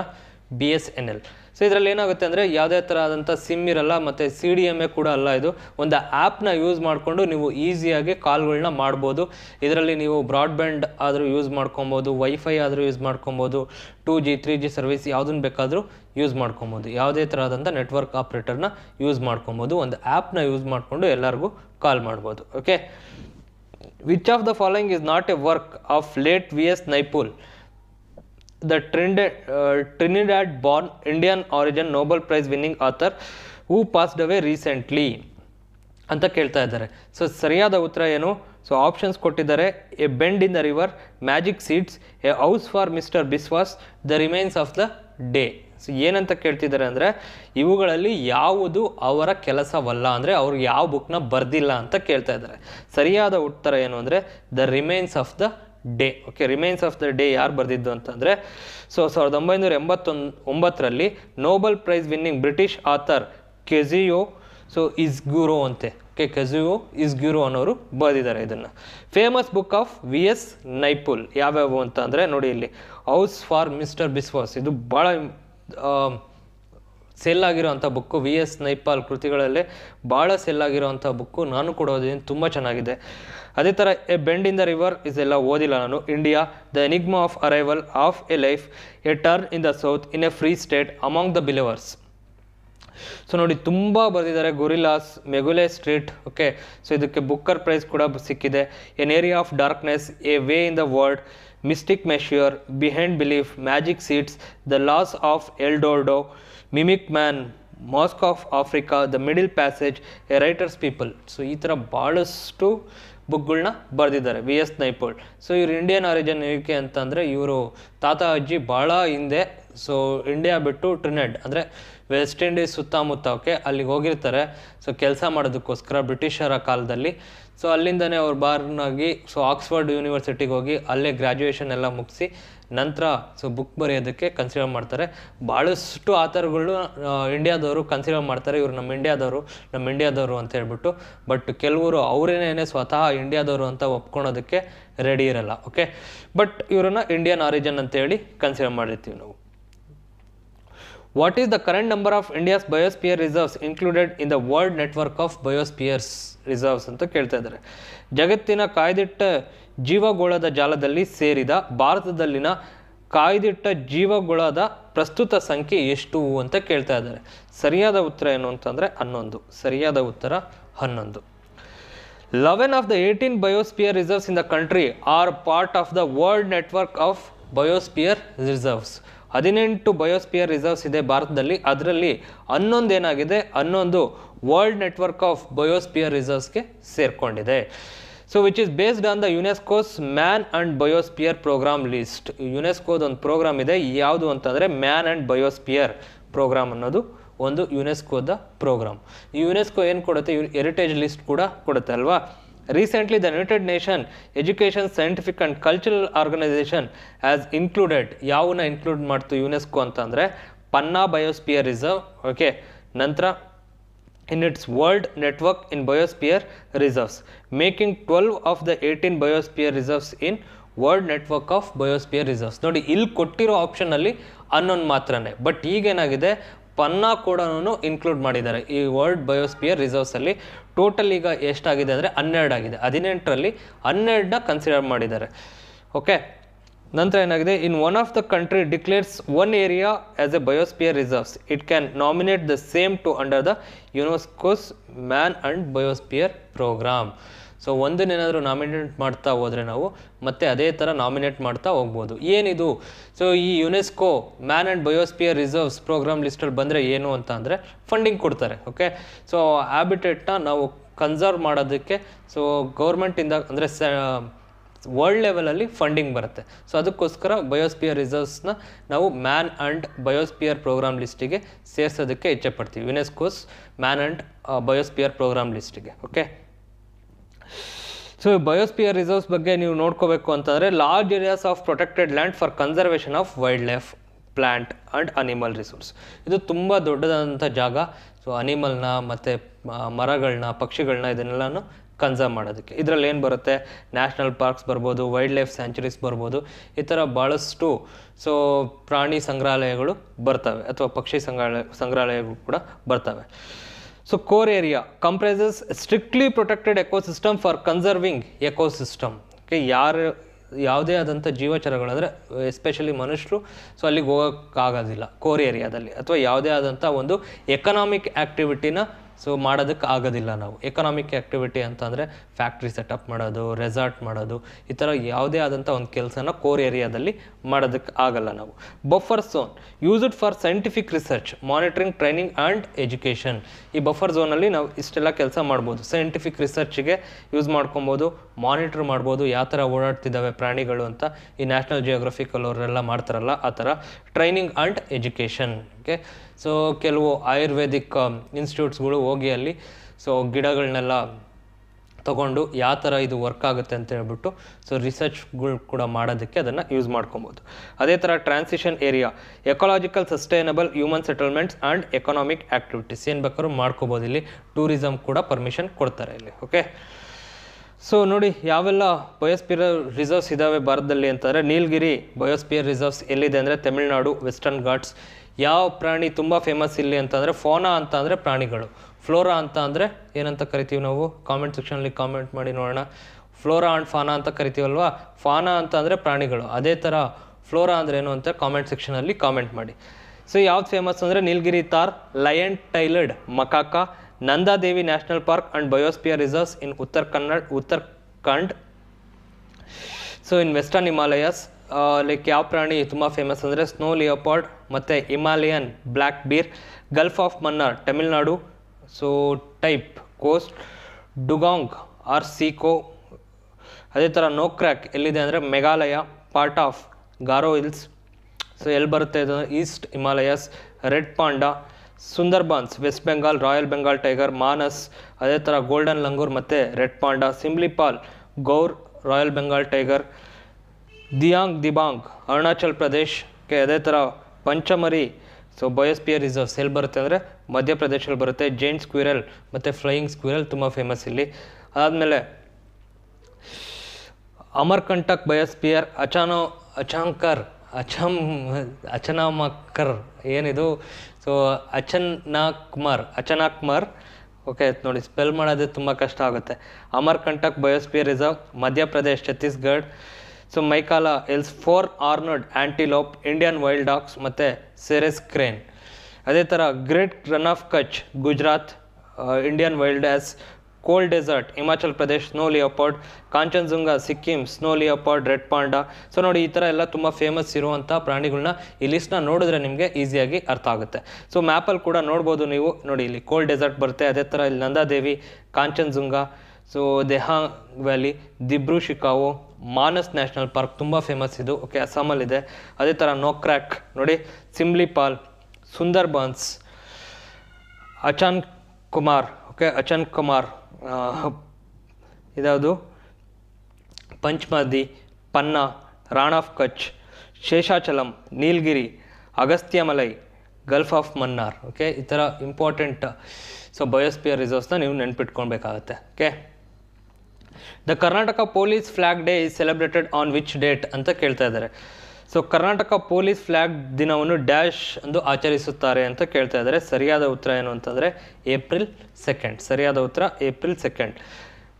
B S N L so ಇದರಲ್ಲಿ ಏನಾಗುತ್ತೆ ಅಂದರೆ ಯಾವುದೇ ಥರ ಆದಂಥ ಸಿಮ್ ಇರಲ್ಲ ಮತ್ತು ಸಿ ಡಿ ಎಮ್ ಎ ಕೂಡ ಅಲ್ಲ ಇದು ಒಂದು ಆ್ಯಪ್ನ ಯೂಸ್ ಮಾಡಿಕೊಂಡು ನೀವು ಈಸಿಯಾಗಿ ಕಾಲ್ಗಳನ್ನ ಮಾಡ್ಬೋದು ಇದರಲ್ಲಿ ನೀವು ಬ್ರಾಡ್ಬ್ಯಾಂಡ್ ಆದರೂ ಯೂಸ್ ಮಾಡ್ಕೊಬೋದು ವೈಫೈ ಆದರೂ ಯೂಸ್ ಮಾಡ್ಕೊಬೋದು two G three G service ಯಾವುದನ್ನು ಬೇಕಾದರೂ ಯೂಸ್ ಮಾಡ್ಕೊಬೋದು ಯಾವುದೇ ಆದಂಥ ನೆಟ್ವರ್ಕ್ ಆಪ್ರೇಟರ್ನ ಯೂಸ್ ಮಾಡ್ಕೊಬೋದು ಒಂದು ಆ್ಯಪ್ನ ಯೂಸ್ ಮಾಡಿಕೊಂಡು ಎಲ್ಲರಿಗೂ ಕಾಲ್ ಮಾಡ್ಬೋದು okay which of the following is not a work of late V S Naipaul the Trinidad born Indian origin Nobel Prize winning author who passed away recently ಅಂತ ಕೇಳ್ತಾ ಇದ್ದಾರೆ ಸೊ ಸರಿಯಾದ ಉತ್ತರ ಏನು ಸೊ ಆಪ್ಷನ್ಸ್ ಕೊಟ್ಟಿದ್ದಾರೆ a bend in the river magic seeds a house for mister Biswas the remains of the day so ಏನಂತ ಕೇಳ್ತಿದ್ದಾರೆ ಅಂದರೆ ಇವುಗಳಲ್ಲಿ ಯಾವುದು ಅವರ ಕೆಲಸವಲ್ಲ ಅಂದರೆ ಅವ್ರಿಗೆ ಯಾವ ಬುಕ್ನ ಬರೆದಿಲ್ಲ ಅಂತ ಕೇಳ್ತಾ ಇದ್ದಾರೆ ಸರಿಯಾದ ಉತ್ತರ ಏನು ಅಂದರೆ the remains of the day okay remains of the day ಯಾರು ಬರೆದಿದ್ದು ಅಂತಂದರೆ ಸೊ ಸಾವಿರದ ಒಂಬೈನೂರ ಎಂಬತ್ತೊಂದು ಒಂಬತ್ತರಲ್ಲಿ Nobel prize winning British author Kazuo so Ishiguro ಅಂತೆ ಓಕೆ ಇಸ್ ಇಸ್ಗ್ಯೂರೋ ಅನ್ನೋರು ಬರೆದಿದ್ದಾರೆ ಇದನ್ನು famous book of V S Naipaul ಯಾವ್ಯಾವು ಅಂತ ಅಂದರೆ ನೋಡಿ ಇಲ್ಲಿ ಹೌಸ್ ಫಾರ್ ಮಿಸ್ಟರ್ ಬಿಸ್ವಾಸ್ ಇದು ಭಾಳ ಸೆಲ್ ಆಗಿರೋವಂಥ ಬುಕ್ಕು ವಿ ಎಸ್ ನೈಪಾಲ್ ಕೃತಿಗಳಲ್ಲೇ ಭಾಳ ಸೆಲ್ ಅಂಥ ಬುಕ್ಕು ನಾನು ಕೂಡ ತುಂಬ ಚೆನ್ನಾಗಿದೆ ಅದೇ ಥರ a bend in the river ಎಲ್ಲ ಓದಿಲ್ಲ ನಾನು India the enigma of arrival of a life a turn in the south in a free state among the believers so ನೋಡಿ ತುಂಬ ಬರೆದಿದ್ದಾರೆ guerrillas Miguel street okay so ಇದಕ್ಕೆ Booker prize ಕೂಡ ಸಿಕ್ಕಿದೆ an area of darkness a way in the world mystic masseur behind belief magic seeds the loss of El Dorado mimic man mask of Africa the middle passage a writers people so ಈ ಥರ ಭಾಳಷ್ಟು ಬುಕ್ಗಳನ್ನ ಬರೆದಿದ್ದಾರೆ V S Naipaul so ಇವರು Indian origin ಏಕೆ ಅಂತಂದರೆ ಇವರು ತಾತ ಅಜ್ಜಿ ಭಾಳ ಹಿಂದೆ ಸೊ ಇಂಡಿಯಾ ಬಿಟ್ಟು ಟ್ರಿನೆಡ್ ಅಂದರೆ ವೆಸ್ಟ್ ಇಂಡೀಸ್ ಸುತ್ತಮುತ್ತಕ್ಕೆ ಅಲ್ಲಿಗೆ ಹೋಗಿರ್ತಾರೆ ಸೊ ಕೆಲಸ ಮಾಡೋದಕ್ಕೋಸ್ಕರ ಬ್ರಿಟಿಷರ ಕಾಲದಲ್ಲಿ ಸೊ ಅಲ್ಲಿಂದನೇ ಅವ್ರು ಬಾರ್ನಾಗಿ ಸೊ ಆಕ್ಸ್ಫರ್ಡ್ ಯೂನಿವರ್ಸಿಟಿಗೆ ಹೋಗಿ ಅಲ್ಲೇ ಗ್ರ್ಯಾಜುಯೇಷನ್ ಎಲ್ಲ ಮುಗಿಸಿ ನಂತರ ಸೊ ಬುಕ್ ಬರೆಯೋದಕ್ಕೆ ಕನ್ಸಿಡರ್ ಮಾಡ್ತಾರೆ ಭಾಳಷ್ಟು ಆಥರ್ಗಳು ಇಂಡಿಯಾದವರು ಕನ್ಸಿಡರ್ ಮಾಡ್ತಾರೆ ಇವರು ನಮ್ಮ ಇಂಡಿಯಾದವರು ನಮ್ಮ ಇಂಡಿಯಾದವರು ಅಂತ ಹೇಳ್ಬಿಟ್ಟು ಬಟ್ ಕೆಲವರು ಅವರೇನೇ ಸ್ವತಃ ಇಂಡಿಯಾದವರು ಅಂತ ಒಪ್ಕೊಳೋದಕ್ಕೆ ರೆಡಿ ಇರಲ್ಲ ಓಕೆ ಬಟ್ ಇವರನ್ನ ಇಂಡಿಯನ್ ಆರಿಜನ್ ಅಂತೇಳಿ ಕನ್ಸಿಡರ್ ಮಾಡಿರ್ತೀವಿ ನಾವು what is the current number of India's biosphere reserves included in the world network of biospheres reserves ಅಂತ ಕೇಳ್ತಾ ಇದ್ದಾರೆ ಜಗತ್ತಿನ ಕಾಯ್ದಿಟ್ಟ ಜೀವಗೋಳದ ಜಾಲದಲ್ಲಿ ಸೇರಿದ ಭಾರತದಲ್ಲಿನ ಕಾಯ್ದಿಟ್ಟ ಜೀವಗೋಳದ ಪ್ರಸ್ತುತ ಸಂಖ್ಯೆ ಎಷ್ಟು ಅಂತ ಕೇಳ್ತಾ ಇದ್ದಾರೆ ಸರಿಯಾದ ಉತ್ತರ ಏನು ಅಂತಂದರೆ ಹನ್ನೊಂದು ಸರಿಯಾದ ಉತ್ತರ ಹನ್ನೊಂದು eleven of the eighteen biosphere reserves in the country are part of the world network of biosphere reserves ಹದಿನೆಂಟು ಬಯೋಸ್ಪಿಯರ್ ರಿಸರ್ವ್ಸ್ ಇದೆ ಭಾರತದಲ್ಲಿ ಅದರಲ್ಲಿ ಹನ್ನೊಂದು ಏನಾಗಿದೆ ಹನ್ನೊಂದು ವರ್ಲ್ಡ್ ನೆಟ್ವರ್ಕ್ ಆಫ್ ಬಯೋಸ್ಪಿಯರ್ ರಿಸರ್ವ್ಸ್ಗೆ ಸೇರಿಕೊಂಡಿದೆ so which is based on the UNESCO's man and biosphere programme list ಯುನೆಸ್ಕೋದ ಒಂದು ಪ್ರೋಗ್ರಾಮ್ ಇದೆ ಯಾವುದು ಅಂತಂದರೆ ಮ್ಯಾನ್ ಆ್ಯಂಡ್ ಬಯೋಸ್ಪಿಯರ್ ಪ್ರೋಗ್ರಾಮ್ ಅನ್ನೋದು ಒಂದು ಯುನೆಸ್ಕೋದ ಪ್ರೋಗ್ರಾಮ್ ಯುನೆಸ್ಕೋ ಏನು ಕೊಡುತ್ತೆ ಹೆರಿಟೇಜ್ ಲಿಸ್ಟ್ ಕೂಡ ಕೊಡುತ್ತೆ ಅಲ್ವಾ recently the United Nation Education Scientific and Cultural Organisation has included ಯಾವನ್ನ ಇನ್ಕ್ಲೂಡ್ ಮಾಡ್ತು ಯುನೆಸ್ಕೋ ಅಂತಂದರೆ ಪನ್ನಾ ಬಯೋಸ್ಪಿಯರ್ ರಿಸರ್ವ್ ಓಕೆ ನಂತರ in its world network in biosphere reserves, making 12 of the 18 biosphere reserves in world network of biosphere reserves ನೋಡಿ ಇಲ್ಲಿ ಕೊಟ್ಟಿರೋ ಆಪ್ಷನಲ್ಲಿ ಅನ್ನೊಂದು ಮಾತ್ರನೇ but ಈಗೇನಾಗಿದೆ ಪನ್ನ ಕೂಡ ಇನ್ಕ್ಲೂಡ್ ಮಾಡಿದ್ದಾರೆ ಈ ವರ್ಲ್ಡ್ ಬಯೋಸ್ಪಿಯರ್ ರಿಸರ್ವ್ಸಲ್ಲಿ ಟೋಟಲ್ ಈಗ ಎಷ್ಟಾಗಿದೆ ಅಂದರೆ ಹನ್ನೆರಡು ಆಗಿದೆ ಹದಿನೆಂಟರಲ್ಲಿ ಹನ್ನೆರಡನ್ನ ಕನ್ಸಿಡರ್ ಮಾಡಿದ್ದಾರೆ ಓಕೆ ನಂತರ ಏನಾಗಿದೆ in one of the country declares one area as a biosphere reserves it can nominate the same to under the UNESCO's man and biosphere programme so ಒಂದನ್ನೇನಾದರೂ ನಾಮಿನೇಟ್ ಮಾಡ್ತಾ ಹೋದರೆ ನಾವು ಮತ್ತೆ ಅದೇ ಥರ ನಾಮಿನೇಟ್ ಮಾಡ್ತಾ ಹೋಗ್ಬೋದು ಏನಿದು ಸೊ ಈ UNESCO man and biosphere reserves programme ಲಿಸ್ಟಲ್ಲಿ ಬಂದರೆ ಏನು ಅಂತ ಅಂದರೆ ಫಂಡಿಂಗ್ ಕೊಡ್ತಾರೆ ಓಕೆ ಸೊ ಹ್ಯಾಬಿಟೇಟ್ನ ನಾವು ಕನ್ಸರ್ವ್ ಮಾಡೋದಕ್ಕೆ ಸೊ ಗೌರ್ಮೆಂಟಿಂದ ಅಂದರೆ ಸ ವರ್ಲ್ಡ್ ಲೆವೆಲಲ್ಲಿ ಫಂಡಿಂಗ್ ಬರುತ್ತೆ ಸೊ ಅದಕ್ಕೋಸ್ಕರ ಬಯೋಸ್ಪಿಯರ್ ರಿಸರ್ವ್ಸ್ನ ನಾವು ಮ್ಯಾನ್ ಆ್ಯಂಡ್ ಬಯೋಸ್ಪಿಯರ್ ಪ್ರೋಗ್ರಾಮ್ ಲಿಸ್ಟಿಗೆ ಸೇರಿಸೋದಕ್ಕೆ ಇಚ್ಛೆ ಪಡ್ತೀವಿ UNESCO's man and biosphere programme ಲಿಸ್ಟಿಗೆ ಓಕೆ ಸೊ ಬಯೋಸ್ಪಿಯರ್ ರಿಸರ್ವ್ಸ್ ಬಗ್ಗೆ ನೀವು ನೋಡ್ಕೋಬೇಕು ಅಂತಂದರೆ large areas of protected land for conservation of wildlife plant and animal resource ಇದು ತುಂಬ ದೊಡ್ಡದಾದಂಥ ಜಾಗ ಸೊ ಅನಿಮಲ್ನ ಮತ್ತು ಮರಗಳನ್ನ ಪಕ್ಷಿಗಳನ್ನ ಇದನ್ನೆಲ್ಲನೂ ಕನ್ಸರ್ವ್ ಮಾಡೋದಕ್ಕೆ ಇದರಲ್ಲಿ ಏನು ಬರುತ್ತೆ ನ್ಯಾಷನಲ್ ಪಾರ್ಕ್ಸ್ ಬರ್ಬೋದು ವೈಲ್ಡ್ ಲೈಫ್ ಸ್ಯಾಂಚುರೀಸ್ ಬರ್ಬೋದು ಈ ಥರ ಭಾಳಷ್ಟು ಸೊ ಪ್ರಾಣಿ ಸಂಗ್ರಹಾಲಯಗಳು ಬರ್ತವೆ ಅಥವಾ ಪಕ್ಷಿ ಸಂಗ್ರಹಾಲಯ ಸಂಗ್ರಹಾಲಯಗಳು ಕೂಡ ಬರ್ತವೆ so core area comprises strictly protected ecosystem for conserving ecosystem okay ಯಾರು ಯಾವುದೇ ಆದಂಥ ಜೀವಚರಗಳಂದರೆ ಎಸ್ಪೆಷಲಿ ಮನುಷ್ಯರು ಸೊ ಅಲ್ಲಿಗೆ ಹೋಗೋಕ್ಕಾಗೋದಿಲ್ಲ ಕೋರ್ ಏರಿಯಾದಲ್ಲಿ ಅಥವಾ ಯಾವುದೇ ಆದಂಥ ಒಂದು ಎಕನಾಮಿಕ್ ಆ್ಯಕ್ಟಿವಿಟಿನ ಸೊ ಮಾಡೋದಕ್ಕೆ ಆಗೋದಿಲ್ಲ ನಾವು ಎಕನಾಮಿಕ್ ಆ್ಯಕ್ಟಿವಿಟಿ ಅಂತ ಅಂದರೆ ಫ್ಯಾಕ್ಟ್ರಿ ಸೆಟಪ್ ಮಾಡೋದು ರೆಸಾರ್ಟ್ ಮಾಡೋದು ಈ ಥರ ಯಾವುದೇ ಆದಂಥ ಒಂದು ಕೆಲಸನ ಕೋರ್ ಏರಿಯಾದಲ್ಲಿ ಮಾಡೋದಕ್ಕೆ ಆಗಲ್ಲ ನಾವು buffer zone used for scientific research monitoring training and education ಈ ಬಫರ್ ಝೋನಲ್ಲಿ ನಾವು ಇಷ್ಟೆಲ್ಲ ಕೆಲಸ ಮಾಡ್ಬೋದು ಸೈಂಟಿಫಿಕ್ ರಿಸರ್ಚ್ಗೆ ಯೂಸ್ ಮಾಡ್ಕೊಬೋದು ಮಾನಿಟ್ರ್ ಮಾಡ್ಬೋದು ಯಾವ ಥರ ಓಡಾಡ್ತಿದ್ದಾವೆ ಪ್ರಾಣಿಗಳು ಅಂತ ಈ ನ್ಯಾಷನಲ್ ಜಿಯೋಗ್ರಫಿಕಲ್ ಅವರೆಲ್ಲ ಮಾಡ್ತಾರಲ್ಲ ಆ ಥರ training and education okay so ಕೆಲವು ಆಯುರ್ವೇದಿಕ್ ಇನ್ಸ್ಟಿಟ್ಯೂಟ್ಸ್ಗಳು um, ಹೋಗಿ ಅಲ್ಲಿ ಸೊ ಗಿಡಗಳನ್ನೆಲ್ಲ ತಗೊಂಡು ಯಾವ ಥರ ಇದು ವರ್ಕ್ ಆಗುತ್ತೆ ಅಂತ ಹೇಳ್ಬಿಟ್ಟು ಸೊ ರಿಸರ್ಚ್ಗಳು ಕೂಡ ಮಾಡೋದಕ್ಕೆ ಅದನ್ನು ಯೂಸ್ ಮಾಡ್ಕೊಬೋದು ಅದೇ ಥರ transition area ecological sustainable human settlements and economic activities ಏನು ಬೇಕಾದ್ರೂ ಮಾಡ್ಕೋಬೋದು ಇಲ್ಲಿ ಟೂರಿಸಮ್ ಕೂಡ ಪರ್ಮಿಷನ್ ಕೊಡ್ತಾರೆ ಇಲ್ಲಿ ಓಕೆ ಸೊ ನೋಡಿ ಯಾವೆಲ್ಲ ಬಯೋಸ್ಪಿಯರ್ ರಿಸರ್ವ್ಸ್ ಇದ್ದಾವೆ ಭಾರತದಲ್ಲಿ ಅಂತಂದರೆ ನೀಲಗಿರಿ ಬಯೋಸ್ಪಿಯರ್ ರಿಸರ್ವ್ಸ್ ಎಲ್ಲಿದೆ ಅಂದರೆ ತಮಿಳುನಾಡು ವೆಸ್ಟರ್ನ್ ಘಾಟ್ಸ್ ಯಾವ ಪ್ರಾಣಿ ತುಂಬ ಫೇಮಸ್ ಇಲ್ಲಿ ಅಂತಂದರೆ ಫೋನಾ ಅಂತ ಅಂದರೆ ಪ್ರಾಣಿಗಳು ಫ್ಲೋರಾ ಅಂತ ಅಂದರೆ ಏನಂತ ಕರಿತೀವಿ ನಾವು ಕಾಮೆಂಟ್ ಸೆಕ್ಷನಲ್ಲಿ ಕಾಮೆಂಟ್ ಮಾಡಿ ನೋಡೋಣ ಫ್ಲೋರಾ ಆ್ಯಂಡ್ ಫಾನಾ ಅಂತ ಕರಿತೀವಲ್ವಾ ಫಾನಾ ಅಂತ ಅಂದರೆ ಪ್ರಾಣಿಗಳು ಅದೇ ಥರ ಫ್ಲೋರಾ ಅಂದರೆ ಏನು ಅಂತ ಕಾಮೆಂಟ್ ಸೆಕ್ಷನಲ್ಲಿ ಕಾಮೆಂಟ್ ಮಾಡಿ ಸೊ ಯಾವ್ದು ಫೇಮಸ್ ಅಂದರೆ Nilgiri tahr lion tailed macaque Nanda Devi national park and biosphere reserves in Uttara Kannada Uttarakhand so in western Himalayas like ಯಾವ ಪ್ರಾಣಿ ತುಂಬ ಫೇಮಸ್ ಅಂದರೆ ಸ್ನೋ ಲಿಯೋಪಾರ್ಡ್ ಮತ್ತು Himalayan black bear gulf of Mannar Tamil Nadu so type coast dugong or sea cow ಅದೇ ಥರ ನೋಕ್ರ್ಯಾಕ್ ಎಲ್ಲಿದೆ ಅಂದರೆ Meghalaya part of Garo hills so ಎಲ್ಲಿ ಬರುತ್ತೆ ಇದು east Himalayas red panda Sundarbans West Bengal royal Bengal tiger Manas ಅದೇ ಥರ ಗೋಲ್ಡನ್ ಲಂಗೂರ್ ಮತ್ತು red panda Simlipal gaur royal Bengal tiger Dihang Dibang Arunachal ಪ್ರದೇಶ್ಗೆ ಅದೇ ಥರ ಪಂಚಮರಿ ಸೊ ಬಯೋಸ್ಪಿಯರ್ ರಿಸರ್ವ್ಸ್ ಎಲ್ಲಿ ಬರುತ್ತೆ ಅಂದರೆ ಮಧ್ಯಪ್ರದೇಶದಲ್ಲಿ ಬರುತ್ತೆ ಜೈಂಟ್ ಸ್ಕ್ವಿರಲ್ ಮತ್ತು ಫ್ಲೈಯಿಂಗ್ ಸ್ಕ್ವಿರಲ್ ತುಂಬ ಫೇಮಸ್ ಇಲ್ಲಿ ಆದಮೇಲೆ ಅಮರ್ಕಂಟಕ್ ಬಯೋಸ್ಪಿಯರ್ ಅಚಾನೋ ಅಚಾಂಕರ್ ಅಚಂ ಅಚನಾಮಕರ್ ಏನಿದು so Achanakmar Achanakmar okay ನೋಡಿ ಸ್ಪೆಲ್ ಮಾಡೋದು ತುಂಬ ಕಷ್ಟ ಆಗುತ್ತೆ Amarkantak biosphere reserve Madhya Pradesh Chhattisgarh so Maikal ಎಲ್ಸ್ four horned antelope Indian wild dogs ಮತ್ತು ಸೆರೆಸ್ ಕ್ರೇನ್ ಅದೇ ಥರ great Rann of Kutch Gujarat Indian wild ass cold desert Himachal Pradesh snow leopard Kanchenjunga Sikkim snow leopard red panda so ನೋಡಿ ಈ ಥರ ಎಲ್ಲ ತುಂಬ ಫೇಮಸ್ ಇರುವಂಥ ಪ್ರಾಣಿಗಳನ್ನ ಈ ಲಿಸ್ಟ್ನ ನೋಡಿದ್ರೆ ನಿಮಗೆ ಈಸಿಯಾಗಿ ಅರ್ಥ ಆಗುತ್ತೆ ಸೊ ಮ್ಯಾಪಲ್ಲಿ ಕೂಡ ನೋಡ್ಬೋದು ನೀವು ನೋಡಿ ಇಲ್ಲಿ ಕೋಲ್ಡ್ ಡೆಸರ್ಟ್ ಬರುತ್ತೆ ಅದೇ ಥರ ಇಲ್ಲಿ Nanda Devi Kanchenjunga so Dehang valley Dibru Saikhowa Manas national park ತುಂಬ ಫೇಮಸ್ ಇದು ಓಕೆ ಅಸ್ಸಾಮಲ್ಲಿದೆ ಅದೇ ಥರ ನೋಕ್ರ್ಯಾಕ್ ನೋಡಿ Simlipal Sundarbans Achanakmar okay Achanakmar ಇದ್ಯಾವುದು Pachmarhi Panna Rann of Kutch Seshachalam Nilgiri Agasthyamalai gulf of Mannar okay ಈ ಥರ ಇಂಪಾರ್ಟೆಂಟ್ ಸೊ ಬಯೋಸ್ಪಿಯರ್ ರಿಸೋರ್ಸ್ನ ನೀವು ನೆನ್ಪಿಟ್ಕೊಳ್ಬೇಕಾಗತ್ತೆ okay the Karnataka police flag day is celebrated on which date ಅಂತ ಕೇಳ್ತಾ ಇದ್ದಾರೆ ಸೊ ಕರ್ನಾಟಕ ಪೊಲೀಸ್ ಫ್ಲ್ಯಾಗ್ ದಿನವನ್ನು ಡ್ಯಾಶ್ ಎಂದು ಆಚರಿಸುತ್ತಾರೆ ಅಂತ ಕೇಳ್ತಾ ಇದ್ದಾರೆ ಸರಿಯಾದ ಉತ್ತರ ಏನು ಅಂತಂದರೆ ಏಪ್ರಿಲ್ ಸೆಕೆಂಡ್ ಸರಿಯಾದ ಉತ್ತರ April second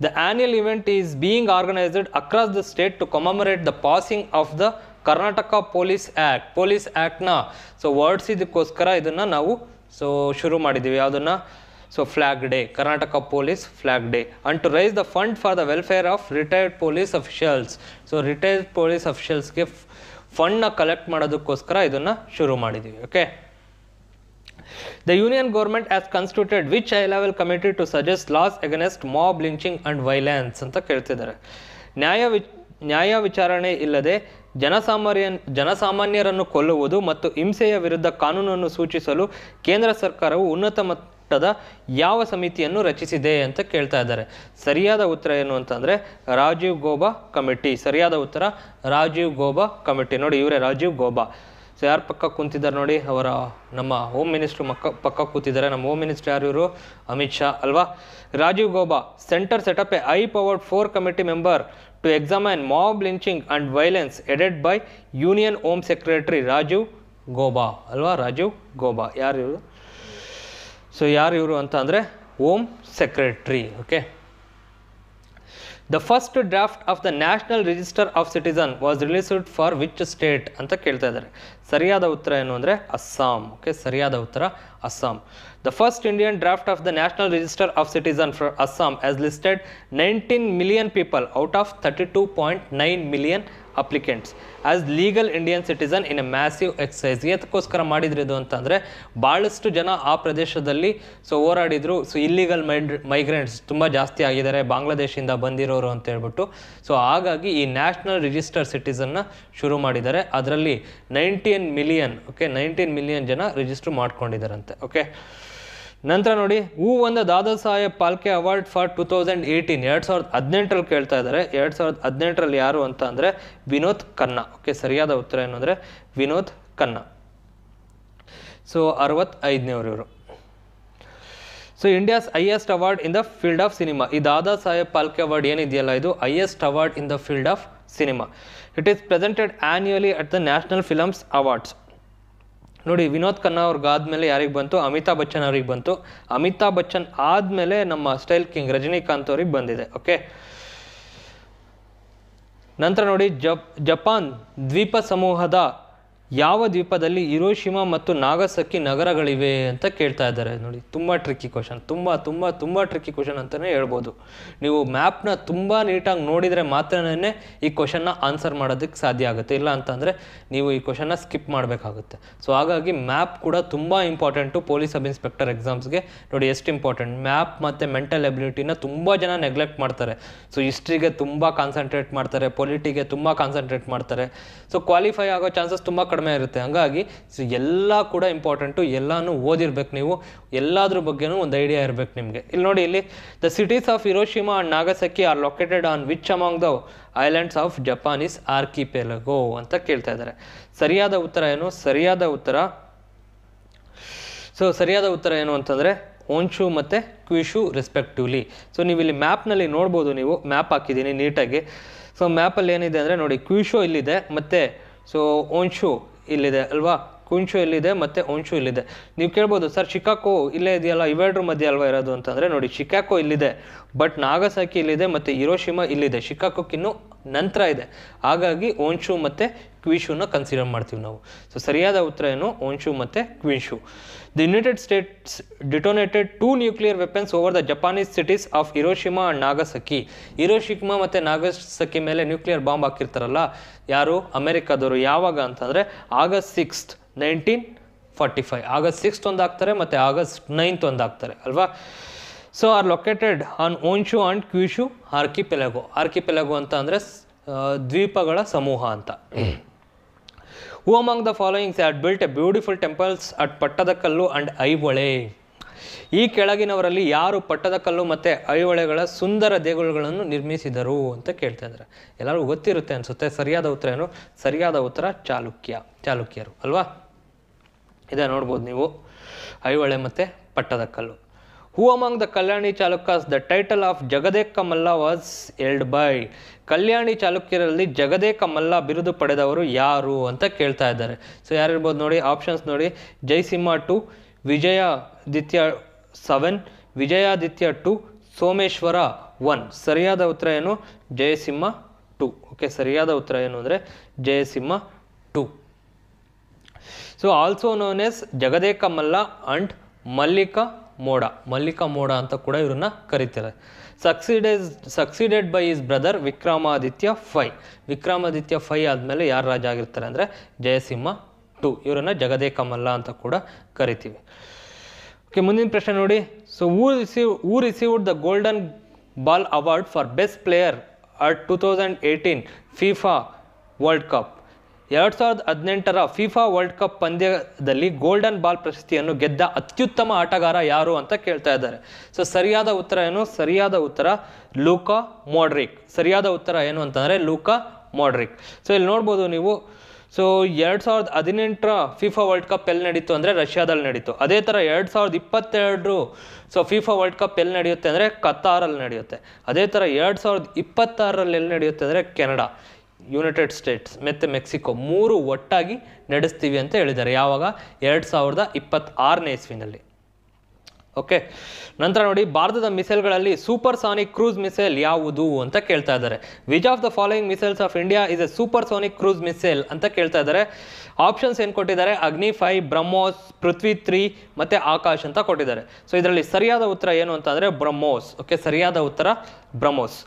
the annual event is being organised across the state to commemorate the passing of the Karnataka police act police ಆ್ಯಕ್ಟ್ನ ಸೊ ಇದಕ್ಕೋಸ್ಕರ ಇದನ್ನು ನಾವು ಸೊ ಶುರು ಮಾಡಿದ್ದೀವಿ ಯಾವುದನ್ನು so flag day Karnataka police flag day and to raise the fund for the welfare of retired police officials so retired police ಅಫಿಷಿಯಲ್ಸ್ಗೆ ಫಂಡ್ನ collect ಮಾಡೋದಕ್ಕೋಸ್ಕರ ಇದನ್ನು ಶುರು ಮಾಡಿದ್ವಿ okay the union government as constituted which I level committee to suggest laws mob lynching and violence ಅಂತ ಕೇಳ್ತಿದ್ದಾರೆ ನ್ಯಾಯ ನ್ಯಾಯ ವಿಚಾರಣೆ ಇಲ್ಲದೆ ಜನಸಾಮಾನ್ಯ ಜನಸಾಮಾನ್ಯರನ್ನು ಕೊಲ್ಲುವುದು ಮತ್ತು ಹಿಂಸೆಯ ವಿರುದ್ಧ ಕಾನೂನನ್ನು ಸೂಚಿಸಲು ಕೇಂದ್ರ ಸರ್ಕಾರವು ಉನ್ನತ ಮ ಮಟ್ಟದ ಯಾವ ಸಮಿತಿಯನ್ನು ರಚಿಸಿದೆ ಅಂತ ಕೇಳ್ತಾ ಇದ್ದಾರೆ ಸರಿಯಾದ ಉತ್ತರ ಏನು ಅಂತಂದರೆ ರಾಜೀವ್ ಗೋಬಾ ಕಮಿಟಿ ಸರಿಯಾದ ಉತ್ತರ ರಾಜೀವ್ ಗೋಬಾ ಕಮಿಟಿ ನೋಡಿ ಇವರೇ ರಾಜೀವ್ ಗೋಬಾ ಸೊ ಯಾರು ಪಕ್ಕ ಕೂತಿದ್ದಾರೆ ನೋಡಿ ಅವರ ನಮ್ಮ ಹೋಮ್ ಮಿನಿಸ್ಟ್ರು ಮಕ್ಕ ಪಕ್ಕ ಕೂತಿದ್ದಾರೆ ನಮ್ಮ ಹೋಮ್ ಮಿನಿಸ್ಟರ್ ಯಾರು ಇವರು ಅಮಿತ್ ಶಾ ಅಲ್ವಾ Rajiv Gauba centre set up a high powered four committee member to examine mob lynching and violence headed by union home secretary Rajiv Gauba ಅಲ್ವಾ ರಾಜೀವ್ ಗೋಬಾ ಯಾರು ಇವರು ಸೊ ಯಾರು ಇವರು ಅಂತ ಅಂದರೆ home secretary okay the first draft of the national register of citizen was released for which state ಅಂತ ಕೇಳ್ತಾ ಇದ್ದಾರೆ ಸರಿಯಾದ ಉತ್ತರ ಏನು ಅಂದರೆ ಅಸ್ಸಾಂ ಓಕೆ ಸರಿಯಾದ ಉತ್ತರ Assam the first Indian draft of the national register of citizen for Assam as listed nineteen million people out of thirty two point nine million applicants as legal Indian citizen in a massive exercise ಏತಕ್ಕೋಸ್ಕರ ಇದು ಅಂತಂದರೆ ಭಾಳಷ್ಟು ಜನ ಆ ಪ್ರದೇಶದಲ್ಲಿ so ಹೋರಾಡಿದ್ರು so illegal ಮೈಡ್ migrants ತುಂಬ ಜಾಸ್ತಿ ಆಗಿದ್ದಾರೆ ಬಾಂಗ್ಲಾದೇಶಿಂದ ಬಂದಿರೋರು ಅಂತ ಹೇಳ್ಬಿಟ್ಟು ಸೊ ಹಾಗಾಗಿ ಈ ನ್ಯಾಷನಲ್ ರಿಜಿಸ್ಟರ್ ಸಿಟಿಸನ್ನ ಶುರು ಮಾಡಿದ್ದಾರೆ ಅದರಲ್ಲಿ nineteen million okay nineteen million ಜನ ರಿಜಿಸ್ಟರ್ ಮಾಡ್ಕೊಂಡಿದ್ದಾರಂತೆ ಓಕೆ ನಂತರ ನೋಡಿ who won the Dadasaheb Phalke award for two thousand eighteen ಎರಡು ಸಾವಿರದ ಹದಿನೆಂಟರಲ್ಲಿ ಕೇಳ್ತಾ ಇದ್ದಾರೆ ಎರಡು ಸಾವಿರದ ಹದಿನೆಂಟರಲ್ಲಿ ಯಾರು ಅಂತ ಅಂದರೆ ವಿನೋದ್ ಖನ್ನಾ ಓಕೆ ಸರಿಯಾದ ಉತ್ತರ ಏನು ಅಂದರೆ ವಿನೋದ್ ಖನ್ನಾ ಸೊ ಅರವತ್ತೈದನೇವ್ರು ಇವರು so India's highest award in the field of cinema ಈ ದಾದಾ ಸಾಹೇಬ್ ಪಾಲ್ಕೆ ಅವಾರ್ಡ್ ಏನಿದೆಯಲ್ಲ ಇದು highest award in the field of cinema it is presented annually at the national films awards ನೋಡಿ ವಿನೋದ್ ಖನ್ನಾ ಅವ್ರಿಗೆ ಆದ್ಮೇಲೆ ಯಾರಿಗೆ ಬಂತು ಅಮಿತಾಬ್ ಬಚ್ಚನ್ ಅವ್ರಿಗೆ ಬಂತು ಅಮಿತಾಬ್ ಬಚ್ಚನ್ ಆದ್ಮೇಲೆ ನಮ್ಮ ಸ್ಟೈಲ್ ಕಿಂಗ್ ರಜನಿಕಾಂತ್ ಅವ್ರಿಗೆ ಬಂದಿದೆ ಓಕೆ ನಂತರ ನೋಡಿ ಜಪ್ ಜಪಾನ್ ದ್ವೀಪ ಸಮೂಹದ ಯಾವ ದ್ವೀಪದಲ್ಲಿ ಇರೋಶಿಮಾ ಮತ್ತು ನಾಗಸಕ್ಕಿ ನಗರಗಳಿವೆ ಅಂತ ಕೇಳ್ತಾ ಇದ್ದಾರೆ ನೋಡಿ ತುಂಬ ಟ್ರಿಕ್ಕಿ ಕ್ವಶನ್ ತುಂಬ ತುಂಬ ತುಂಬ ಟ್ರಿಕ್ಕಿ ಕ್ವಶನ್ ಅಂತಲೇ ಹೇಳ್ಬೋದು ನೀವು ಮ್ಯಾಪ್ನ ತುಂಬ ನೀಟಾಗಿ ನೋಡಿದರೆ ಮಾತ್ರನೇ ಈ ಕ್ವಶನ್ನ ಆನ್ಸರ್ ಮಾಡೋದಕ್ಕೆ ಸಾಧ್ಯ ಆಗುತ್ತೆ ಇಲ್ಲ ಅಂತಂದರೆ ನೀವು ಈ ಕ್ವಶನ್ನ ಸ್ಕಿಪ್ ಮಾಡಬೇಕಾಗುತ್ತೆ ಸೊ ಹಾಗಾಗಿ ಮ್ಯಾಪ್ ಕೂಡ ತುಂಬ ಇಂಪಾರ್ಟೆಂಟು ಪೊಲೀಸ್ ಸಬ್ ಇನ್ಸ್ಪೆಕ್ಟರ್ ಎಕ್ಸಾಮ್ಸ್ಗೆ ನೋಡಿ ಎಷ್ಟು ಇಂಪಾರ್ಟೆಂಟ್ ಮ್ಯಾಪ್ ಮತ್ತು ಮೆಂಟಲ್ ಎಬಿಲಿಟಿನ ತುಂಬ ಜನ ನೆಗ್ಲೆಕ್ಟ್ ಮಾಡ್ತಾರೆ ಸೊ ಹಿಸ್ಟ್ರಿಗೆ ತುಂಬ ಕಾನ್ಸಂಟ್ರೇಟ್ ಮಾಡ್ತಾರೆ ಪೊಲಿಟಿಗೆ ತುಂಬ ಕಾನ್ಸಂಟ್ರೇಟ್ ಮಾಡ್ತಾರೆ ಸೊ ಕ್ವಾಲಿಫೈ ಆಗೋ ಚಾನ್ಸಸ್ ತುಂಬ ಕಡಿಮೆ ಕಡಿಮೆ ಇರುತ್ತೆ ಹಾಗಾಗಿ ಸೊ ಎಲ್ಲ ಕೂಡ ಇಂಪಾರ್ಟೆಂಟು ಎಲ್ಲನೂ ಓದಿರ್ಬೇಕು ನೀವು ಎಲ್ಲದ್ರ ಬಗ್ಗೆನೂ ಒಂದು ಐಡಿಯಾ ಇರಬೇಕು ನಿಮಗೆ ಇಲ್ಲಿ ನೋಡಿ ಇಲ್ಲಿ the cities of Hiroshima and Nagasaki are located on which among the islands of Japanese archipelago ಅಂತ ಕೇಳ್ತಾ ಇದ್ದಾರೆ ಸರಿಯಾದ ಉತ್ತರ ಏನು ಸರಿಯಾದ ಉತ್ತರ ಸೊ ಸರಿಯಾದ ಉತ್ತರ ಏನು ಅಂತಂದರೆ ಓನ್ಶು ಮತ್ತು ಕ್ವಿಶು ರೆಸ್ಪೆಕ್ಟಿವ್ಲಿ ಸೊ ನೀವು ಇಲ್ಲಿ ಮ್ಯಾಪ್ನಲ್ಲಿ ನೋಡ್ಬೋದು ನೀವು ಮ್ಯಾಪ್ ಹಾಕಿದ್ದೀನಿ ನೀಟಾಗಿ ಸೊ ಮ್ಯಾಪಲ್ಲಿ ಏನಿದೆ ಅಂದರೆ ನೋಡಿ ಕ್ವಿಶೋ ಇಲ್ಲಿದೆ ಮತ್ತು so Honshu y le da albapa ಕುಂಚು ಇಲ್ಲಿದೆ ಮತ್ತು ಒಂಚು ಇಲ್ಲಿದೆ ನೀವು ಕೇಳ್ಬೋದು ಸರ್ ಚಿಕಾಕೋ ಇಲ್ಲೇ ಇದೆಯಲ್ಲ ಇವೆರಡರ ಮಧ್ಯೆ ಅಲ್ವಾ ಇರೋದು ಅಂತಂದರೆ ನೋಡಿ ಚಿಕಾಕೋ ಇಲ್ಲಿದೆ ಬಟ್ ನಾಗಸಾಕಿ ಇಲ್ಲಿದೆ ಮತ್ತು ಇರೋಶಿಮಾ ಇಲ್ಲಿದೆ ಶಿಕಾಕೋಕ್ಕಿನ್ನೂ ನಂತರ ಇದೆ ಹಾಗಾಗಿ ಓಂಶು ಮತ್ತು ಕ್ವೀಶೂನ ಕನ್ಸಿಡರ್ ಮಾಡ್ತೀವಿ ನಾವು ಸೊ ಸರಿಯಾದ ಉತ್ತರ ಏನು ಓಂಶು ಮತ್ತು Kyushu the United States detonated two nuclear weapons over the Japanese cities of Hiroshima and Nagasaki Hiroshima ಮತ್ತು ನಾಗಸಕಿ ಮೇಲೆ ನ್ಯೂಕ್ಲಿಯರ್ ಬಾಂಬ್ ಹಾಕಿರ್ತಾರಲ್ಲ ಯಾರು ಅಮೆರಿಕಾದವರು ಯಾವಾಗ ಅಂತಂದರೆ August sixth nineteen forty five August sixth ಒಂದು ಹಾಕ್ತಾರೆ ಮತ್ತು ಆಗಸ್ಟ್ ನೈನ್ತ್ ಒಂದು ಹಾಕ್ತಾರೆ ಅಲ್ವಾ so are located on Honshu and Kyushu archipelago archipelago ಅಂತ ಅಂದರೆ ದ್ವೀಪಗಳ ಸಮೂಹ ಅಂತ who among the followings at built a beautiful temples at Pattadakal and Aihole ಈ ಕೆಳಗಿನವರಲ್ಲಿ ಯಾರು ಪಟ್ಟದಕಲ್ಲು ಮತ್ತು ಐಹೊಳೆಗಳ ಸುಂದರ ದೇಗುಲಗಳನ್ನು ನಿರ್ಮಿಸಿದರು ಅಂತ ಕೇಳ್ತಾ ಇದ್ದಾರೆ ಎಲ್ಲರೂ ಗೊತ್ತಿರುತ್ತೆ ಅನಿಸುತ್ತೆ ಸರಿಯಾದ ಉತ್ತರ ಏನು ಸರಿಯಾದ ಉತ್ತರ ಚಾಲುಕ್ಯ ಚಾಲುಕ್ಯರು ಅಲ್ವಾ ಇದೆ ನೋಡ್ಬೋದು ನೀವು ಐಹೊಳೆ ಮತ್ತು Pattadakal who among the Kalyani Chalukyas the title of Jagadeka Malla was held by Kalyani ಚಾಲುಕ್ಯರಲ್ಲಿ ಜಗದೇಕ ಮಲ್ಲ ಬಿರುದು ಪಡೆದವರು ಯಾರು ಅಂತ ಕೇಳ್ತಾ ಇದ್ದಾರೆ ಸೊ ಯಾರಿರ್ಬೋದು ನೋಡಿ ಆಪ್ಷನ್ಸ್ ನೋಡಿ Jayasimha two Vijayaditya seven Vijayaditya two Someshwara one ಸರಿಯಾದ ಉತ್ತರ ಏನು ಜಯಸಿಂಹ ಟು ಓಕೆ ಸರಿಯಾದ ಉತ್ತರ ಏನು ಅಂದರೆ Jayasimha two so also known as Jagadeka Malla and Mallikamoda Mallikamoda ಅಂತ ಕೂಡ ಇವರನ್ನ ಕರೀತಾರೆ succeeds succeeded by his brother Vikramaditya five Vikramaditya five ಆದಮೇಲೆ ಯಾರು ರಾಜ ಆಗಿರ್ತಾರೆ ಅಂದರೆ ಜಯಸಿಂಹ ಟು ಇವರನ್ನು ಜಗದೇ ಕಮಲ್ಲ ಅಂತ ಕೂಡ ಕರಿತೀವಿ ಓಕೆ ಮುಂದಿನ ಪ್ರಶ್ನೆ ನೋಡಿ so who receive who received the golden ball award for best player at two thousand eighteen FIFA world cup ಎರಡು ಸಾವಿರದ ಹದಿನೆಂಟರ ಫಿಫಾ ವರ್ಲ್ಡ್ ಕಪ್ ಪಂದ್ಯದಲ್ಲಿ ಗೋಲ್ಡನ್ ಬಾಲ್ ಪ್ರಶಸ್ತಿಯನ್ನು ಗೆದ್ದ ಅತ್ಯುತ್ತಮ ಆಟಗಾರ ಯಾರು ಅಂತ ಕೇಳ್ತಾ ಇದ್ದಾರೆ ಸೊ ಸರಿಯಾದ ಉತ್ತರ ಏನು ಸರಿಯಾದ ಉತ್ತರ ಲೂಕಾ ಮೋಡ್ರಿಕ್ ಸರಿಯಾದ ಉತ್ತರ ಏನು ಅಂತಂದರೆ ಲೂಕಾ ಮೋಡ್ರಿಕ್ ಸೊ ಇಲ್ಲಿ ನೋಡ್ಬೋದು ನೀವು ಸೊ ಎರಡು ಸಾವಿರದ ಹದಿನೆಂಟರ ಫಿಫಾ ವರ್ಲ್ಡ್ ಕಪ್ ಎಲ್ಲಿ ನಡೀತು ಅಂದರೆ ರಷ್ಯಾದಲ್ಲಿ ನಡೀತು ಅದೇ ಥರ ಎರಡು ಸಾವಿರದ ಇಪ್ಪತ್ತೆರಡು ಸೊ ಫಿಫಾ ವರ್ಲ್ಡ್ ಕಪ್ ಎಲ್ಲಿ ನಡೆಯುತ್ತೆ ಅಂದರೆ ಕತಾರಲ್ಲಿ ನಡೆಯುತ್ತೆ ಅದೇ ಥರ ಎರಡು ಸಾವಿರದ ಇಪ್ಪತ್ತಾರರಲ್ಲಿ ಎಲ್ಲಿ ನಡೆಯುತ್ತೆ ಅಂದರೆ ಕೆನಡಾ ಯುನೈಟೆಡ್ ಸ್ಟೇಟ್ಸ್ ಮತ್ತು ಮೆಕ್ಸಿಕೋ ಮೂರು ಒಟ್ಟಾಗಿ ನಡೆಸ್ತೀವಿ ಅಂತ ಹೇಳಿದ್ದಾರೆ ಯಾವಾಗ ಎರಡು ಸಾವಿರದ ಇಪ್ಪತ್ತಾರನೇ ಇಸ್ವಿನಲ್ಲಿ ಓಕೆ ನಂತರ ನೋಡಿ ಭಾರತದ ಮಿಸೈಲ್ಗಳಲ್ಲಿ ಸೂಪರ್ ಸಾನಿಕ್ ಕ್ರೂಸ್ ಮಿಸೈಲ್ ಯಾವುದು ಅಂತ ಕೇಳ್ತಾ ಇದ್ದಾರೆ which of the following missiles of India is a supersonic cruise missile ಅಂತ ಕೇಳ್ತಾ ಇದ್ದಾರೆ ಆಪ್ಷನ್ಸ್ ಏನು ಕೊಟ್ಟಿದ್ದಾರೆ ಅಗ್ನಿ ಫೈ ಬ್ರಹ್ಮೋಸ್ ಪೃಥ್ವಿ ತ್ರೀ ಮತ್ತು ಆಕಾಶ್ ಅಂತ ಕೊಟ್ಟಿದ್ದಾರೆ ಸೊ ಇದರಲ್ಲಿ ಸರಿಯಾದ ಉತ್ತರ ಏನು ಅಂತಂದರೆ ಬ್ರಹ್ಮೋಸ್ ಓಕೆ ಸರಿಯಾದ ಉತ್ತರ ಬ್ರಹ್ಮೋಸ್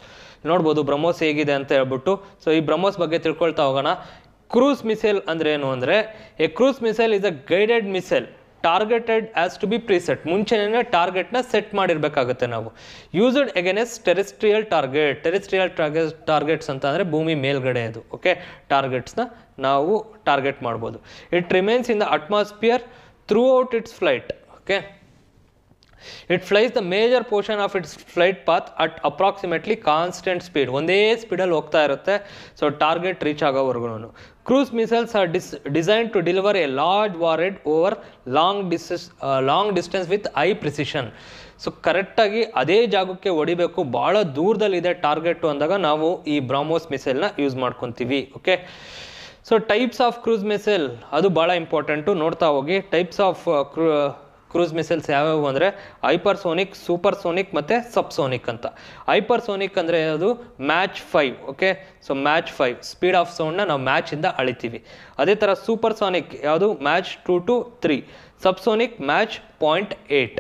ನೋಡ್ಬೋದು ಬ್ರಹ್ಮೋಸ್ ಹೇಗಿದೆ ಅಂತ ಹೇಳ್ಬಿಟ್ಟು ಸೊ ಈ ಬ್ರಹ್ಮೋಸ್ ಬಗ್ಗೆ ತಿಳ್ಕೊಳ್ತಾ ಹೋಗೋಣ ಕ್ರೂಸ್ ಮಿಸೈಲ್ ಅಂದರೆ ಏನು ಅಂದರೆ a cruise missile is a guided missile targeted as to be preset ಮುಂಚೆನೇ ಟಾರ್ಗೆಟ್ನ ಸೆಟ್ ಮಾಡಿರಬೇಕಾಗುತ್ತೆ ನಾವು used against terrestrial target terrestrial target targets ಅಂತ ಅಂದರೆ ಭೂಮಿ ಮೇಲ್ಗಡೆ ಅದು ಓಕೆ ಟಾರ್ಗೆಟ್ಸ್ನ ನಾವು ಟಾರ್ಗೆಟ್ ಮಾಡ್ಬೋದು it remains in the atmosphere throughout its flight okay it flies the major portion of its flight path at approximately constant speed ಒಂದೇ ಸ್ಪೀಡಲ್ಲಿ ಹೋಗ್ತಾ ಇರುತ್ತೆ ಸೊ ಟಾರ್ಗೆಟ್ ರೀಚ್ ಆಗೋವರೆಗೂ ಕ್ರೂಸ್ ಮಿಸೈಲ್ಸ್ ಆರ್ ಡಿಸ್ design to deliver a large warhead over long distance long distance with high precision so ಕರೆಕ್ಟಾಗಿ ಅದೇ ಜಾಗಕ್ಕೆ ಹೊಡಿಬೇಕು ಭಾಳ ದೂರದಲ್ಲಿದೆ ಟಾರ್ಗೆಟು ಅಂದಾಗ ನಾವು ಈ ಬ್ರಾಮೋಸ್ ಮಿಸೈಲ್ನ ಯೂಸ್ ಮಾಡ್ಕೊತೀವಿ okay so types of cruise missile ಅದು ಭಾಳ ಇಂಪಾರ್ಟೆಂಟು ನೋಡ್ತಾ ಹೋಗಿ ಟೈಪ್ಸ್ ಆಫ್ ಕ್ರೂ ಕ್ರೂಸ್ ಮಿಸೈಲ್ಸ್ ಯಾವ್ಯಾವು ಅಂದರೆ ಹೈಪರ್ಸೋನಿಕ್ ಸೂಪರ್ಸೋನಿಕ್ ಮತ್ತು ಸಬ್ಸೋನಿಕ್ ಅಂತ ಹೈಪರ್ಸೋನಿಕ್ ಅಂದರೆ ಅದು Mach five okay so Mach five speed of ಸೌಂಡ್ನ ನಾವು ಮ್ಯಾಚಿಂದ ಅಳಿತೀವಿ ಅದೇ ಥರ ಸೂಪರ್ಸೋನಿಕ್ ಯಾವುದು Mach two to three subsonic Mach point eight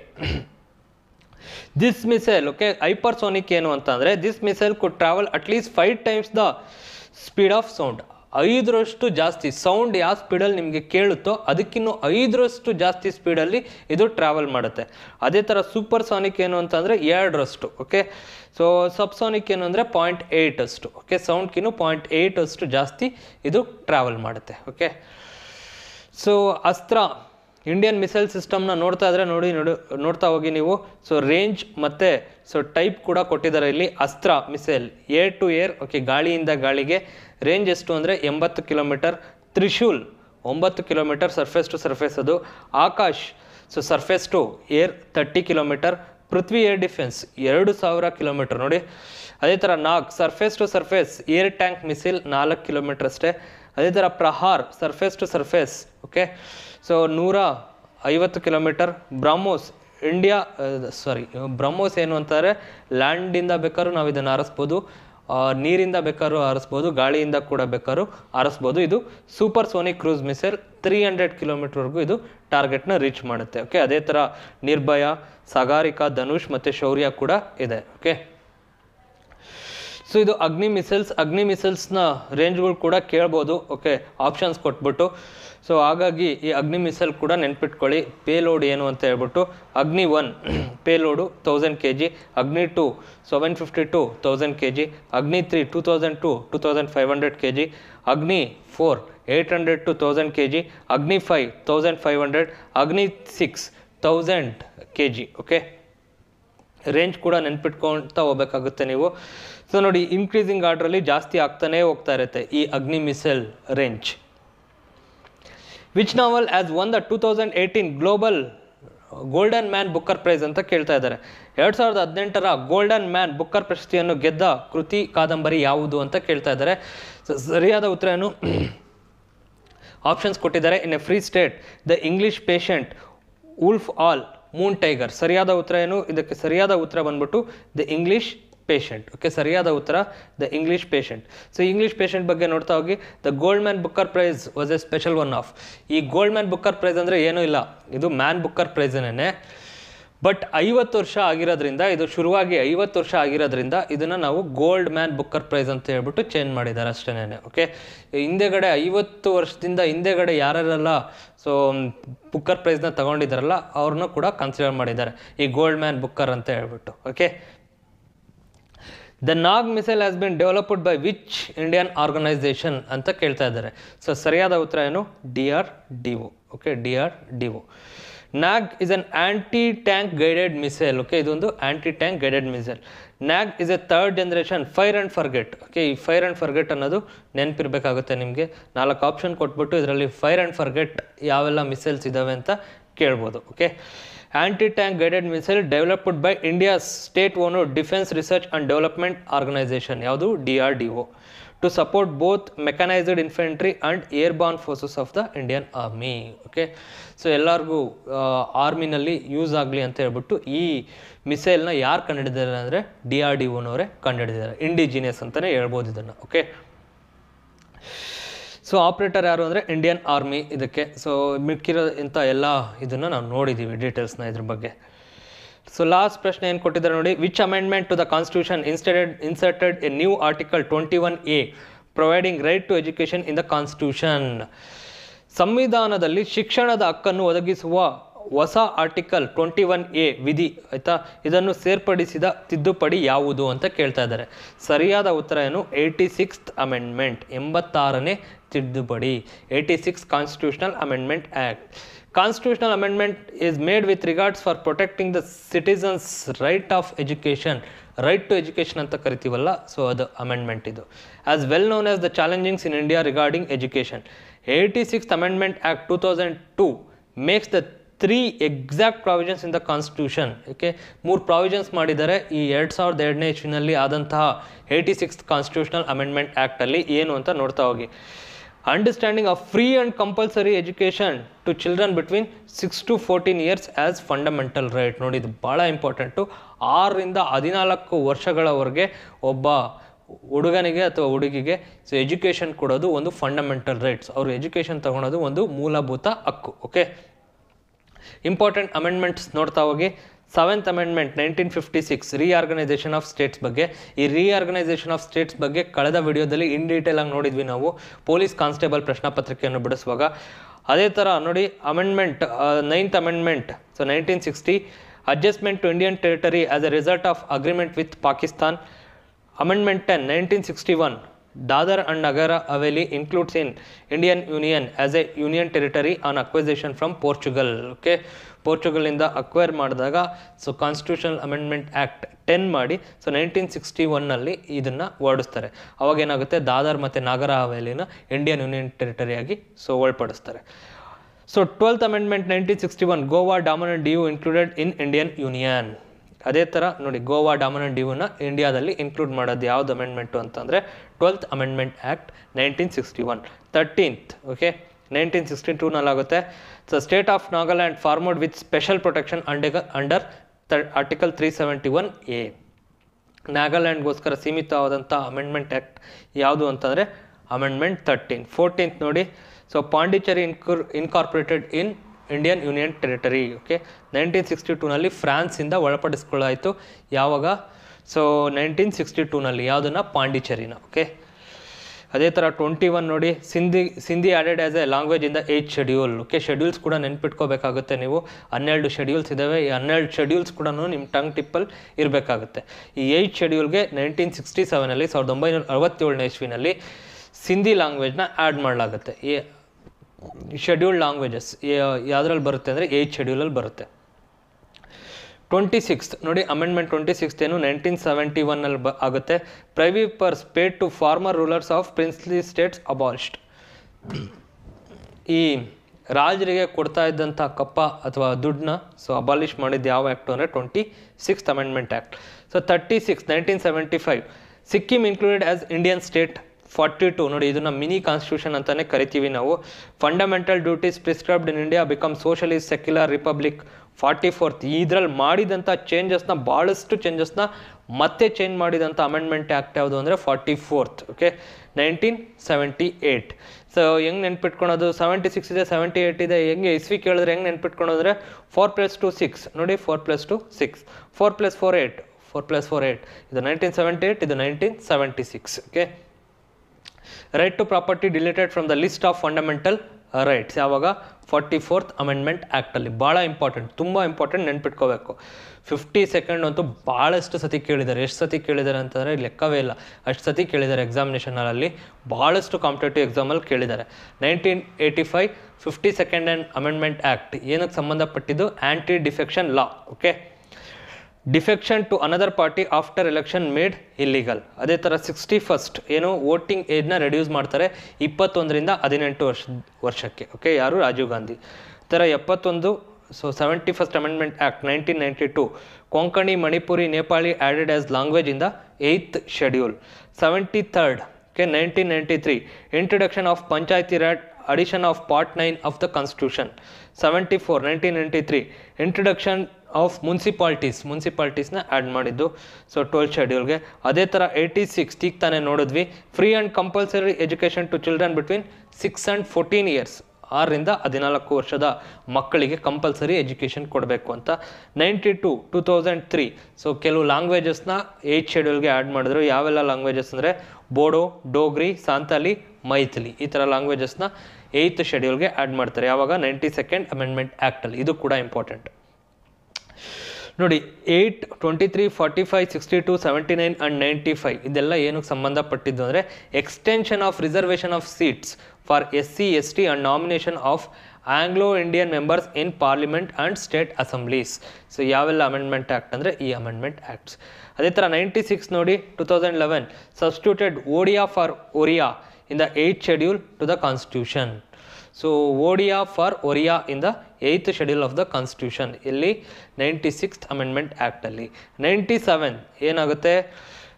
this missile okay hypersonic ಏನು ಅಂತಂದರೆ this missile could travel at least five times the speed of sound ಐದರಷ್ಟು ಜಾಸ್ತಿ ಸೌಂಡ್ ಯಾವ ಸ್ಪೀಡಲ್ಲಿ ನಿಮಗೆ ಕೇಳುತ್ತೋ ಅದಕ್ಕಿನ್ನೂ ಐದರಷ್ಟು ಜಾಸ್ತಿ ಸ್ಪೀಡಲ್ಲಿ ಇದು ಟ್ರಾವೆಲ್ ಮಾಡುತ್ತೆ ಅದೇ ಥರ ಸೂಪರ್ ಸಾನಿಕ್ ಏನು ಅಂತಂದರೆ ಎರಡರಷ್ಟು ಓಕೆ ಸೊ ಸಬ್ಸಾನಿಕ್ ಏನು ಅಂದರೆ ಪಾಯಿಂಟ್ ಏಯ್ಟಷ್ಟು ಓಕೆ ಸೌಂಡ್ಕಿನ್ನೂ ಪಾಯಿಂಟ್ ಏಯ್ಟಷ್ಟು ಜಾಸ್ತಿ ಇದು ಟ್ರಾವೆಲ್ ಮಾಡುತ್ತೆ okay so Astra Indian missile ಸಿಸ್ಟಮ್ನ ನೋಡ್ತಾ ಇದ್ರೆ ನೋಡಿ ನೋಡು ನೋಡ್ತಾ ಹೋಗಿ ನೀವು ಸೊ ರೇಂಜ್ ಮತ್ತು ಸೊ ಟೈಪ್ ಕೂಡ ಕೊಟ್ಟಿದ್ದಾರೆ ಇಲ್ಲಿ Astra missile air to air okay ಗಾಳಿಯಿಂದ ಗಾಳಿಗೆ ರೇಂಜ್ ಎಷ್ಟು ಅಂದರೆ ಎಂಬತ್ತು ಕಿಲೋಮೀಟರ್ ತ್ರಿಶೂಲ್ ಒಂಬತ್ತು ಕಿಲೋಮೀಟರ್ ಸರ್ಫೇಸ್ ಟು ಸರ್ಫೇಸ್ ಅದು Akash so surface to air thirty kilometre Prithvi air defence ಎರಡು ಸಾವಿರ ಕಿಲೋಮೀಟರ್ ನೋಡಿ ಅದೇ ಥರ Nag surface to surface air tank missile ನಾಲ್ಕು ಕಿಲೋಮೀಟರ್ ಅಷ್ಟೇ ಅದೇ ಥರ Prahaar surface to surface okay so ನೂರ ಐವತ್ತು kilometre BrahMos India sorry BrahMos ಏನು ಅಂತಾರೆ ಲ್ಯಾಂಡಿಂದ ಬೇಕಾದ್ರೂ ನಾವು ಇದನ್ನು ಆರಿಸ್ಬೋದು ನೀರಿಂದ ಬೇಕಾದ್ರೂ ಹಾರಿಸ್ಬೋದು ಗಾಳಿಯಿಂದ ಕೂಡ ಬೇಕಾದ್ರೂ ಹಾರಿಸ್ಬೋದು ಇದು supersonic cruise missile three hundred ಕಿಲೋಮೀಟರ್ವರೆಗೂ ಇದು ಟಾರ್ಗೆಟ್ನ ರೀಚ್ ಮಾಡುತ್ತೆ ಓಕೆ ಅದೇ ಥರ ನಿರ್ಭಯ ಸಾಗಾರಿಕಾ ಧನುಷ್ ಮತ್ತು ಶೌರ್ಯ ಕೂಡ ಇದೆ ಓಕೆ ಸೊ ಇದು ಅಗ್ನಿ ಮಿಸೈಲ್ಸ್ ಅಗ್ನಿ ಮಿಸೈಲ್ಸ್ನ ರೇಂಜ್ಗಳು ಕೂಡ ಕೇಳ್ಬೋದು ಓಕೆ ಆಪ್ಷನ್ಸ್ ಕೊಟ್ಬಿಟ್ಟು ಸೊ ಹಾಗಾಗಿ ಈ ಅಗ್ನಿ ಮಿಸೈಲ್ ಕೂಡ ನೆನ್ಪಿಟ್ಕೊಳ್ಳಿ ಪೇ ಪೇಲೋಡ್ ಏನು ಅಂತ ಹೇಳ್ಬಿಟ್ಟು Agni one payload thousand K G Agni two seven fifty to thousand K G Agni three two thousand to two thousand five hundred K G Agni four eight hundred to thousand K G Agni five thousand five hundred Agni six thousand K G okay range ಕೂಡ ನೆನ್ಪಿಟ್ಕೊಳ್ತಾ ಹೋಗಬೇಕಾಗುತ್ತೆ ನೀವು so ನೋಡಿ increasing ಆರ್ಡ್ರಲ್ಲಿ ಜಾಸ್ತಿ ಆಗ್ತಾನೇ ಹೋಗ್ತಾ ಇರುತ್ತೆ ಈ Agni missile range which novel has won the two thousand eighteen global golden man Booker prize ಅಂತ ಕೇಳ್ತಾ ಇದ್ದಾರೆ ಎರಡು ಸಾವಿರದ ಹದಿನೆಂಟರ ಗೋಲ್ಡನ್ ಮ್ಯಾನ್ ಬುಕ್ಕರ್ ಪ್ರಶಸ್ತಿಯನ್ನು ಗೆದ್ದ ಕೃತಿ ಕಾದಂಬರಿ ಯಾವುದು ಅಂತ ಕೇಳ್ತಾ ಇದ್ದಾರೆ ಸರಿಯಾದ ಉತ್ತರ ಏನು ಆಪ್ಷನ್ಸ್ ಕೊಟ್ಟಿದ್ದಾರೆ in a free state the English patient wolf hall moon tiger ಸರಿಯಾದ ಉತ್ತರ ಏನು ಇದಕ್ಕೆ ಸರಿಯಾದ ಉತ್ತರ ಬಂದ್ಬಿಟ್ಟು ದ ಇಂಗ್ಲಿಷ್ ಪೇಷಂಟ್ ಓಕೆ ಸರಿಯಾದ ಉತ್ತರ the English patient so English patient ಬಗ್ಗೆ ನೋಡ್ತಾ ಹೋಗಿ the gold man Booker prize was a special one off ಈ ಗೋಲ್ಡ್ ಮ್ಯಾನ್ ಬುಕ್ಕರ್ ಪ್ರೈಸ್ ಅಂದರೆ ಏನೂ ಇಲ್ಲ ಇದು ಮ್ಯಾನ್ ಬುಕ್ಕರ್ ಪ್ರೈಸನೇ ಬಟ್ ಐವತ್ತು ವರ್ಷ ಆಗಿರೋದ್ರಿಂದ ಇದು ಶುರುವಾಗಿ ಐವತ್ತು ವರ್ಷ ಆಗಿರೋದ್ರಿಂದ ಇದನ್ನು ನಾವು ಗೋಲ್ಡ್ ಮ್ಯಾನ್ ಬುಕ್ಕರ್ ಪ್ರೈಸ್ ಅಂತ ಹೇಳ್ಬಿಟ್ಟು ಚೇಂಜ್ ಮಾಡಿದ್ದಾರೆ ಅಷ್ಟೇನೆ ಓಕೆ ಹಿಂದೆಗಡೆ ಐವತ್ತು ವರ್ಷದಿಂದ ಹಿಂದೆಗಡೆ ಯಾರಲ್ಲ ಸೊ ಬುಕ್ಕರ್ um, ಪ್ರೈಸ್ನ ತೊಗೊಂಡಿದ್ದಾರಲ್ಲ ಅವ್ರನ್ನೂ ಕೂಡ ಕನ್ಸಿಡರ್ ಮಾಡಿದ್ದಾರೆ ಈ ಗೋಲ್ಡ್ ಮ್ಯಾನ್ ಬುಕ್ಕರ್ ಅಂತ ಹೇಳ್ಬಿಟ್ಟು okay the Nag missile has been developed by which Indian organisation ಅಂತ ಕೇಳ್ತಾ ಇದ್ದಾರೆ ಸೊ ಸರಿಯಾದ ಉತ್ತರ ಏನು D R D O okay D R D O Nag is an anti tank guided missile okay ಇದೊಂದು anti tank guided missile Nag is a third generation fire and forget okay ಈ fire and forget ಅನ್ನೋದು ನೆನಪಿರಬೇಕಾಗುತ್ತೆ ನಿಮಗೆ ನಾಲ್ಕು option ಕೊಟ್ಬಿಟ್ಟು ಇದರಲ್ಲಿ fire and forget ಯಾವೆಲ್ಲ missiles ಇದ್ದಾವೆ ಅಂತ ಕೇಳ್ಬೋದು okay anti tank guided missile developed by India state own defence research and development organisation ಯಾವುದು D R D O to support both mechanised infantry and airborne forces of the Indian army okay so ಎಲ್ಲರಿಗೂ ಆರ್ಮಿನಲ್ಲಿ use ಆಗಲಿ ಅಂತ ಹೇಳ್ಬಿಟ್ಟು ಈ ಮಿಸೈಲ್ನ ಯಾರು ಕಂಡುಹಿಡಿದಿದ್ದಾರೆ ಅಂದರೆ ಡಿ ಆರ್ ಡಿ ಒನವರೇ ಕಂಡುಹಿಡಿದಿದ್ದಾರೆ ಇಂಡಿಜಿನಿಯಸ್ ಅಂತಲೇ ಹೇಳ್ಬೋದು ಇದನ್ನು ಓಕೆ ಸೊ ಆಪ್ರೇಟರ್ ಯಾರು ಅಂದರೆ ಇಂಡಿಯನ್ ಆರ್ಮಿ ಇದಕ್ಕೆ ಸೊ ಮಿಕ್ಕಿರೋ ಇಂಥ ಎಲ್ಲ ಇದನ್ನು ನಾವು ನೋಡಿದ್ದೀವಿ ಡೀಟೇಲ್ಸ್ನ ಇದ್ರ ಬಗ್ಗೆ ಸೊ ಲಾಸ್ಟ್ ಪ್ರಶ್ನೆ ಏನು ಕೊಟ್ಟಿದ್ದಾರೆ ನೋಡಿ which amendment to the constitution instead inserted a new article twenty one A providing right to education in the constitution ಸಂವಿಧಾನದಲ್ಲಿ ಶಿಕ್ಷಣದ ಹಕ್ಕನ್ನು ಒದಗಿಸುವ ಹೊಸ ಆರ್ಟಿಕಲ್ ಟ್ವೆಂಟಿ ಒನ್ ಎ ವಿಧಿ ಆಯಿತಾ ಇದನ್ನು ಸೇರ್ಪಡಿಸಿದ ತಿದ್ದುಪಡಿ ಯಾವುದು ಅಂತ ಕೇಳ್ತಾ ಇದ್ದಾರೆ ಸರಿಯಾದ ಉತ್ತರ ಏನು ಏಯ್ಟಿ ಸಿಕ್ಸ್ತ್ ಅಮೆಂಡ್ಮೆಂಟ್ ಎಂಬತ್ತಾರನೇ ತಿದ್ದುಪಡಿ eighty six constitutional amendment act constitutional amendment is made with regards for protecting the citizens right of education right to education ಅಂತ ಕರಿತೀವಲ್ಲ ಸೊ ಅದು ಅಮೆಂಡ್ಮೆಂಟ್ ಇದು as well known as the challengings in India regarding education eighty sixth amendment act two thousand two makes the three exact provisions in the constitution okay ಮೂರು provisions ಮಾಡಿದ್ದಾರೆ ಈ ಎರಡು ಸಾವಿರದ ಎರಡನೇ ಇಸ್ವಿನಲ್ಲಿ ಆದಂತಹ ಏಯ್ಟಿ ಸಿಕ್ಸ್ತ್ ಕಾನ್ಸ್ಟಿಟ್ಯೂಷನಲ್ ಅಮೆಂಡ್ಮೆಂಟ್ ಆ್ಯಕ್ಟಲ್ಲಿ ಏನು ಅಂತ ನೋಡ್ತಾ ಹೋಗಿ understanding of free and compulsory education to children between six to fourteen years as fundamental right ನೋಡಿ ಇದು ಭಾಳ ಇಂಪಾರ್ಟೆಂಟು ಆರರಿಂದ ಹದಿನಾಲ್ಕು ವರ್ಷಗಳವರೆಗೆ ಒಬ್ಬ ಹುಡುಗನಿಗೆ ಅಥವಾ ಹುಡುಗಿಗೆ ಸೊ ಎಜುಕೇಷನ್ ಕೊಡೋದು ಒಂದು ಫಂಡಮೆಂಟಲ್ ರೈಟ್ಸ್ ಅವರು ಎಜುಕೇಷನ್ ತೊಗೊಳೋದು ಒಂದು ಮೂಲಭೂತ ಹಕ್ಕು ಓಕೆ ಇಂಪಾರ್ಟೆಂಟ್ ಅಮೆಂಡ್ಮೆಂಟ್ಸ್ ನೋಡ್ತಾ ಹೋಗಿ seventh amendment nineteen fifty six reorganisation of states ಬಗ್ಗೆ ಈ ರೀಆರ್ಗನೈಸೇಷನ್ ಆಫ್ ಸ್ಟೇಟ್ಸ್ ಬಗ್ಗೆ ಕಳೆದ ವಿಡಿಯೋದಲ್ಲಿ ಇನ್ ಡೀಟೇಲ್ ಆಗಿ ನೋಡಿದ್ವಿ ನಾವು ಪೊಲೀಸ್ ಕಾನ್ಸ್ಟೇಬಲ್ ಪ್ರಶ್ನಾಪತ್ರಿಕೆಯನ್ನು ಬಿಡಿಸುವಾಗ ಅದೇ ಥರ ನೋಡಿ amendment ninth amendment so nineteen sixty adjustment to Indian territory as a result of agreement with Pakistan amendment ten nineteen sixty one Dadra and Nagar Haveli includes in Indian union as a union territory on acquisition from Portugal okay ಪೋರ್ಚುಗಲಿಂದ acquire ಮಾಡಿದಾಗ so constitutional amendment act ten ಮಾಡಿ so nineteen sixty ಒನ್ನಲ್ಲಿ ಇದನ್ನು ಓಡಿಸ್ತಾರೆ ಅವಾಗ ಏನಾಗುತ್ತೆ ದಾದರ್ ಮತ್ತು ನಾಗರ ಹವೇಲಿನ ಇಂಡಿಯನ್ ಯೂನಿಯನ್ ಟೆರಿಟರಿಯಾಗಿ ಸೊ ಒಳಪಡಿಸ್ತಾರೆ so twelfth amendment nineteen sixty one Goa ಡಾಮಿನೆಂಟ್ Diu included in Indian union ಅದೇ ಥರ ನೋಡಿ ಗೋವಾ ಡಾಮಿನೆಂಟ್ ಡ್ಯೂನ ಇಂಡಿಯಾದಲ್ಲಿ ಇನ್ಕ್ಲೂಡ್ ಮಾಡೋದು ಯಾವ್ದು ಅಮೆಂಡ್ಮೆಂಟು ಅಂತಂದರೆ twelfth amendment act nineteen sixty one thirteenth okay nineteen sixty ಟೂನಲ್ಲಾಗುತ್ತೆ so state of Nagaland formed with special protection under under article three seventy one A ನಾಗಾಲ್ಯಾಂಡ್ಗೋಸ್ಕರ ಸೀಮಿತವಾದಂಥ ಅಮೆಂಡ್ಮೆಂಟ್ ಆ್ಯಕ್ಟ್ ಯಾವುದು ಅಂತಂದರೆ ಅಮೆಂಡ್ಮೆಂಟ್ ತರ್ಟೀನ್ ಫೋರ್ಟೀನ್ತ್ ನೋಡಿ so Pondicherry incor incorporated in Indian union territory okay nineteen sixty ಟೂನಲ್ಲಿ ಫ್ರಾನ್ಸಿಂದ ಒಳಪಡಿಸ್ಕೊಳ್ಳಾಯಿತು ಯಾವಾಗ ಸೊ ನೈನ್ಟೀನ್ ಸಿಕ್ಸ್ಟಿ ಟೂನಲ್ಲಿ ಯಾವುದನ್ನು ಪಾಂಡಿಚೇರಿನ ಓಕೆ ಅದೇ ಥರ ಟ್ವೆಂಟಿ ಒನ್ ನೋಡಿ Sindhi Sindhi added as a language in the eight schedule okay schedules ಕೂಡ ನೆನ್ಪಿಟ್ಕೋಬೇಕಾಗುತ್ತೆ ನೀವು ಹನ್ನೆರಡು ಶೆಡ್ಯೂಲ್ಸ್ ಇದ್ದಾವೆ ಈ ಹನ್ನೆರಡು ಶೆಡ್ಯೂಲ್ಸ್ ಕೂಡ ನಿಮ್ಮ ಟಂಗ್ ಟಿಪ್ಪಲ್ ಇರಬೇಕಾಗುತ್ತೆ ಈ ಏಜ್ ಶೆಡ್ಯೂಲ್ಗೆ ನೈನ್ಟೀನ್ ಸಿಕ್ಸ್ಟಿ ಸೆವೆನಲ್ಲಿ ಸಾವಿರದ ಒಂಬೈನೂರ ಅರವತ್ತೇಳನೇ ಇಸ್ವಿನಲ್ಲಿ ಸಿಂಧಿ ಲ್ಯಾಂಗ್ವೇಜ್ನ ಆ್ಯಡ್ ಮಾಡಲಾಗುತ್ತೆ ಈ ಶೆಡ್ಯೂಲ್ಡ್ ಲ್ಯಾಂಗ್ವೇಜಸ್ ಯಾವುದ್ರಲ್ಲಿ ಬರುತ್ತೆ ಅಂದರೆ ಏಜ್ ಶೆಡ್ಯೂಲಲ್ಲಿ ಬರುತ್ತೆ ಟ್ವೆಂಟಿ ಸಿಕ್ಸ್ತ್ ನೋಡಿ ಅಮೆಂಡ್ಮೆಂಟ್ ಟ್ವೆಂಟಿ ಸಿಕ್ಸ್ತ್ ಏನು ನೈನ್ಟೀನ್ ಸೆವೆಂಟಿ ಒನ್ನಲ್ಲಿ ಬ ಆಗುತ್ತೆ privy purse paid to former rulers of princely states abolished ಈ ರಾಜರಿಗೆ ಕೊಡ್ತಾ ಇದ್ದಂಥ ಕಪ್ಪ ಅಥವಾ ದುಡ್ಡನ್ನ ಸೊ ಅಬಾಲಿಷ್ ಮಾಡಿದ್ದು ಯಾವ ಆ್ಯಕ್ಟು ಅಂದರೆ twenty sixth amendment act so thirty six nineteen seventy five Sikkim included as Indian state forty two ನೋಡಿ ಇದನ್ನು ಮಿನಿ ಕಾನ್ಸ್ಟಿಟ್ಯೂಷನ್ ಅಂತಲೇ ಕರಿತೀವಿ ನಾವು fundamental duties prescribed in India become socialist secular republic forty fourth ಇದ್ರಲ್ಲಿ ಮಾಡಿದಂಥ ಚೇಂಜಸ್ನ ಭಾಳಷ್ಟು ಚೇಂಜಸ್ನ ಮತ್ತೆ ಚೇಂಜ್ ಮಾಡಿದಂಥ ಅಮೆಂಡ್ಮೆಂಟ್ ಆ್ಯಕ್ಟ್ ಯಾವುದು ಅಂದರೆ forty fourth okay nineteen seventy eight so ಹೆಂಗೆ ನೆನ್ಪಿಟ್ಕೊಳೋದು ಸೆವೆಂಟಿ ಸಿಕ್ಸ್ ಇದೆ ಸೆವೆಂಟಿ ಏಯ್ಟ್ ಇದೆ ಹೆಂಗೆ ಇಸ್ವಿ ಕೇಳಿದ್ರೆ ಹೆಂಗೆ ನೆನ್ಪಿಟ್ಕೊಳೋದ್ರೆ ಫೋರ್ ಪ್ಲಸ್ ಟು ಸಿಕ್ಸ್ ನೋಡಿ four plus two six four plus four eight four plus four eight ಇದು ನೈನ್ಟೀನ್ ಸೆವೆಂಟಿ ಏಯ್ಟ್ ಇದು nineteen seventy six okay right to property deleted from the list of fundamental rights ಯಾವಾಗ forty fourth amendment ಆ್ಯಕ್ಟಲ್ಲಿ ಭಾಳ important ತುಂಬ important ನೆನ್ಪಿಟ್ಕೋಬೇಕು fifty second ಅಂತೂ ಭಾಳಷ್ಟು ಸತಿ ಕೇಳಿದ್ದಾರೆ ಎಷ್ಟು ಸತಿ ಕೇಳಿದ್ದಾರೆ ಅಂತಂದರೆ ಲೆಕ್ಕವೇ ಇಲ್ಲ ಅಷ್ಟು ಸತಿ ಕೇಳಿದ್ದಾರೆ ಎಕ್ಸಾಮಿನೇಷನಲ್ಲಿ ಭಾಳಷ್ಟು ಕಾಂಪಿಟೇಟಿವ್ ಎಕ್ಸಾಮಲ್ಲಿ ಕೇಳಿದ್ದಾರೆ nineteen eighty five fifty second and amendment act ಏನಕ್ಕೆ ಸಂಬಂಧಪಟ್ಟಿದ್ದು anti defection law okay defection to another party after election made illegal ಅದೇ ಥರ ಸಿಕ್ಸ್ಟಿ ಫಸ್ಟ್ ಏನು ವೋಟಿಂಗ್ ಏಜ್ನ ರೆಡ್ಯೂಸ್ ಮಾಡ್ತಾರೆ ಇಪ್ಪತ್ತೊಂದರಿಂದ ಹದಿನೆಂಟು ವರ್ಷ ವರ್ಷಕ್ಕೆ ಓಕೆ ಯಾರು ರಾಜೀವ್ ಗಾಂಧಿ ಥರ ಎಪ್ಪತ್ತೊಂದು so seventy first amendment act nineteen ninety two Konkani Manipuri Nepali added as language ಇಂದ eighth schedule seventy third okay nineteen ninety three introduction of panchayati raj addition of part nine of the constitution seventy four nineteen ninety three introduction of municipalities ಮುನ್ಸಿಪಾಲ್ಟೀಸ್ನ add ಮಾಡಿದ್ದು so twelfth ಶೆಡ್ಯೂಲ್ಗೆ ಅದೇ ಥರ eighty six ಈಗ ತಾನೇ ನೋಡಿದ್ವಿ free and compulsory education to children between six and fourteen years ಆರರಿಂದ ಹದಿನಾಲ್ಕು ವರ್ಷದ ಮಕ್ಕಳಿಗೆ ಕಂಪಲ್ಸರಿ ಎಜುಕೇಷನ್ ಕೊಡಬೇಕು ಅಂತ ninety two two thousand three so ಕೆಲವು ಲ್ಯಾಂಗ್ವೇಜಸ್ನ ಏಯ್ತ್ ಶೆಡ್ಯೂಲ್ಗೆ ಆ್ಯಡ್ ಮಾಡಿದ್ರು ಯಾವೆಲ್ಲ ಲ್ಯಾಂಗ್ವೇಜಸ್ ಅಂದರೆ ಬೋಡೋ ಡೋಗ್ರಿ ಸಾಂತಾಲಿ ಮೈಥಿಲಿ ಈ ಥರ ಲ್ಯಾಂಗ್ವೇಜಸ್ನ ಏಯ್ತ್ ಶೆಡ್ಯೂಲ್ಗೆ ಆ್ಯಡ್ ಮಾಡ್ತಾರೆ ಯಾವಾಗ ನೈಂಟಿ ಸೆಕೆಂಡ್ ಅಮೆಂಡ್ಮೆಂಟ್ ಆ್ಯಕ್ಟಲ್ಲಿ ಇದು ಕೂಡ ಇಂಪಾರ್ಟೆಂಟ್ ನೋಡಿ eight twenty three forty five sixty two seventy nine and ninety five ಇದೆಲ್ಲ ಏನಕ್ಕೆ ಸಂಬಂಧಪಟ್ಟಿದ್ದು ಅಂದರೆ extension of reservation of seats for S C S T and nomination of Anglo Indian members in parliament and state assemblies so ಯಾವೆಲ್ಲ amendment act ಅಂದರೆ ಈ amendment acts ಅದೇ ಥರ ninety six ನೋಡಿ two thousand eleven substituted Odia for Oriya in the eight schedule to the constitution so ಓಡಿಯಾ for Oriya in the eighth schedule of the constitution ಇಲ್ಲಿ ninety sixth amendment ಆ್ಯಕ್ಟಲ್ಲಿ ninety seven ಏನಾಗುತ್ತೆ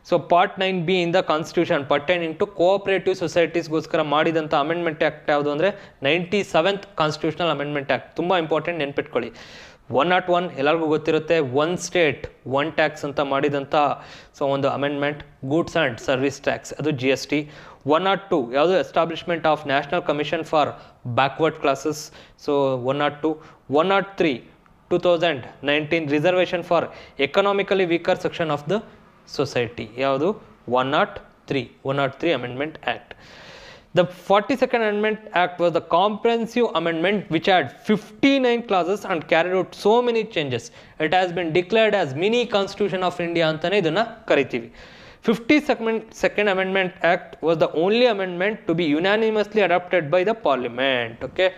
so part nine B ಇಂದ constitution part to into cooperative ಸೊಸೈಟೀಸ್ಗೋಸ್ಕರ ಮಾಡಿದಂಥ amendment act ಯಾವುದು ಅಂದರೆ ninety seventh constitutional amendment act ತುಂಬ important ನೆನ್ಪಿಟ್ಕೊಳ್ಳಿ ಒನ್ ನಾಟ್ ಒನ್ ಎಲ್ಲರಿಗೂ ಗೊತ್ತಿರುತ್ತೆ ಒನ್ ಸ್ಟೇಟ್ ಒನ್ ಟ್ಯಾಕ್ಸ್ ಅಂತ ಮಾಡಿದಂಥ ಸೊ ಒಂದು amendment goods and service tax ಅದು G S T one not two ಯಾವುದು establishment of national commission for backward classes so one not two one not three two thousand nineteen reservation for economically weaker section of the society ಯಾವುದು one not three one not three amendment act The 42nd Amendment Act was the comprehensive amendment which had 59 clauses and carried out so many changes. It has been declared as mini constitution of India ಅಂತಲೇ ಇದನ್ನು ಕರಿತೀವಿ 50 second, second amendment act was the only amendment to be unanimously adopted by the parliament okay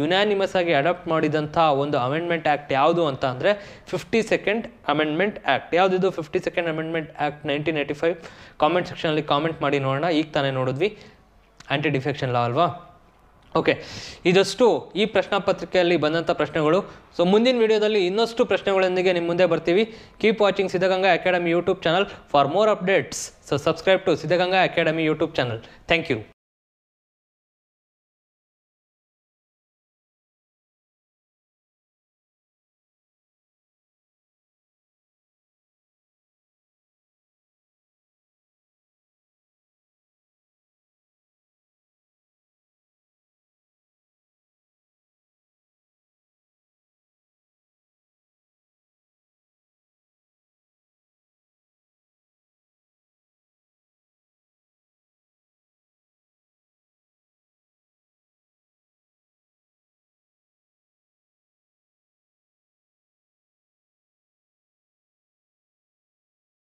unanimous ಆಗಿ adopt ಮಾಡಿದಂಥ ಒಂದು amendment act ಯಾವುದು ಅಂತ ಅಂದರೆ fifty second amendment act ಯಾವುದಿದು fifty second amendment act nineteen eighty five comment ಸೆಕ್ಷನಲ್ಲಿ comment ಮಾಡಿ ನೋಡೋಣ ಈಗ ತಾನೇ ನೋಡಿದ್ವಿ ಆ್ಯಂಟಿ ಡಿಫೆಕ್ಷನ್ ಲಾ ಅಲ್ವಾ ಓಕೆ ಇದಷ್ಟು ಈ ಪ್ರಶ್ನಾಪತ್ರಿಕೆಯಲ್ಲಿ ಪತ್ರಿಕೆಯಲ್ಲಿ ಬಂದಂಥ ಪ್ರಶ್ನೆಗಳು ಸೊ ಮುಂದಿನ ವಿಡಿಯೋದಲ್ಲಿ ಇನ್ನಷ್ಟು ಪ್ರಶ್ನೆಗಳೊಂದಿಗೆ ನಿಮ್ಮ ಮುಂದೆ ಬರ್ತೀವಿ keep watching Siddhaganga academy YouTube channel for more updates so subscribe to Siddhaganga academy YouTube channel thank you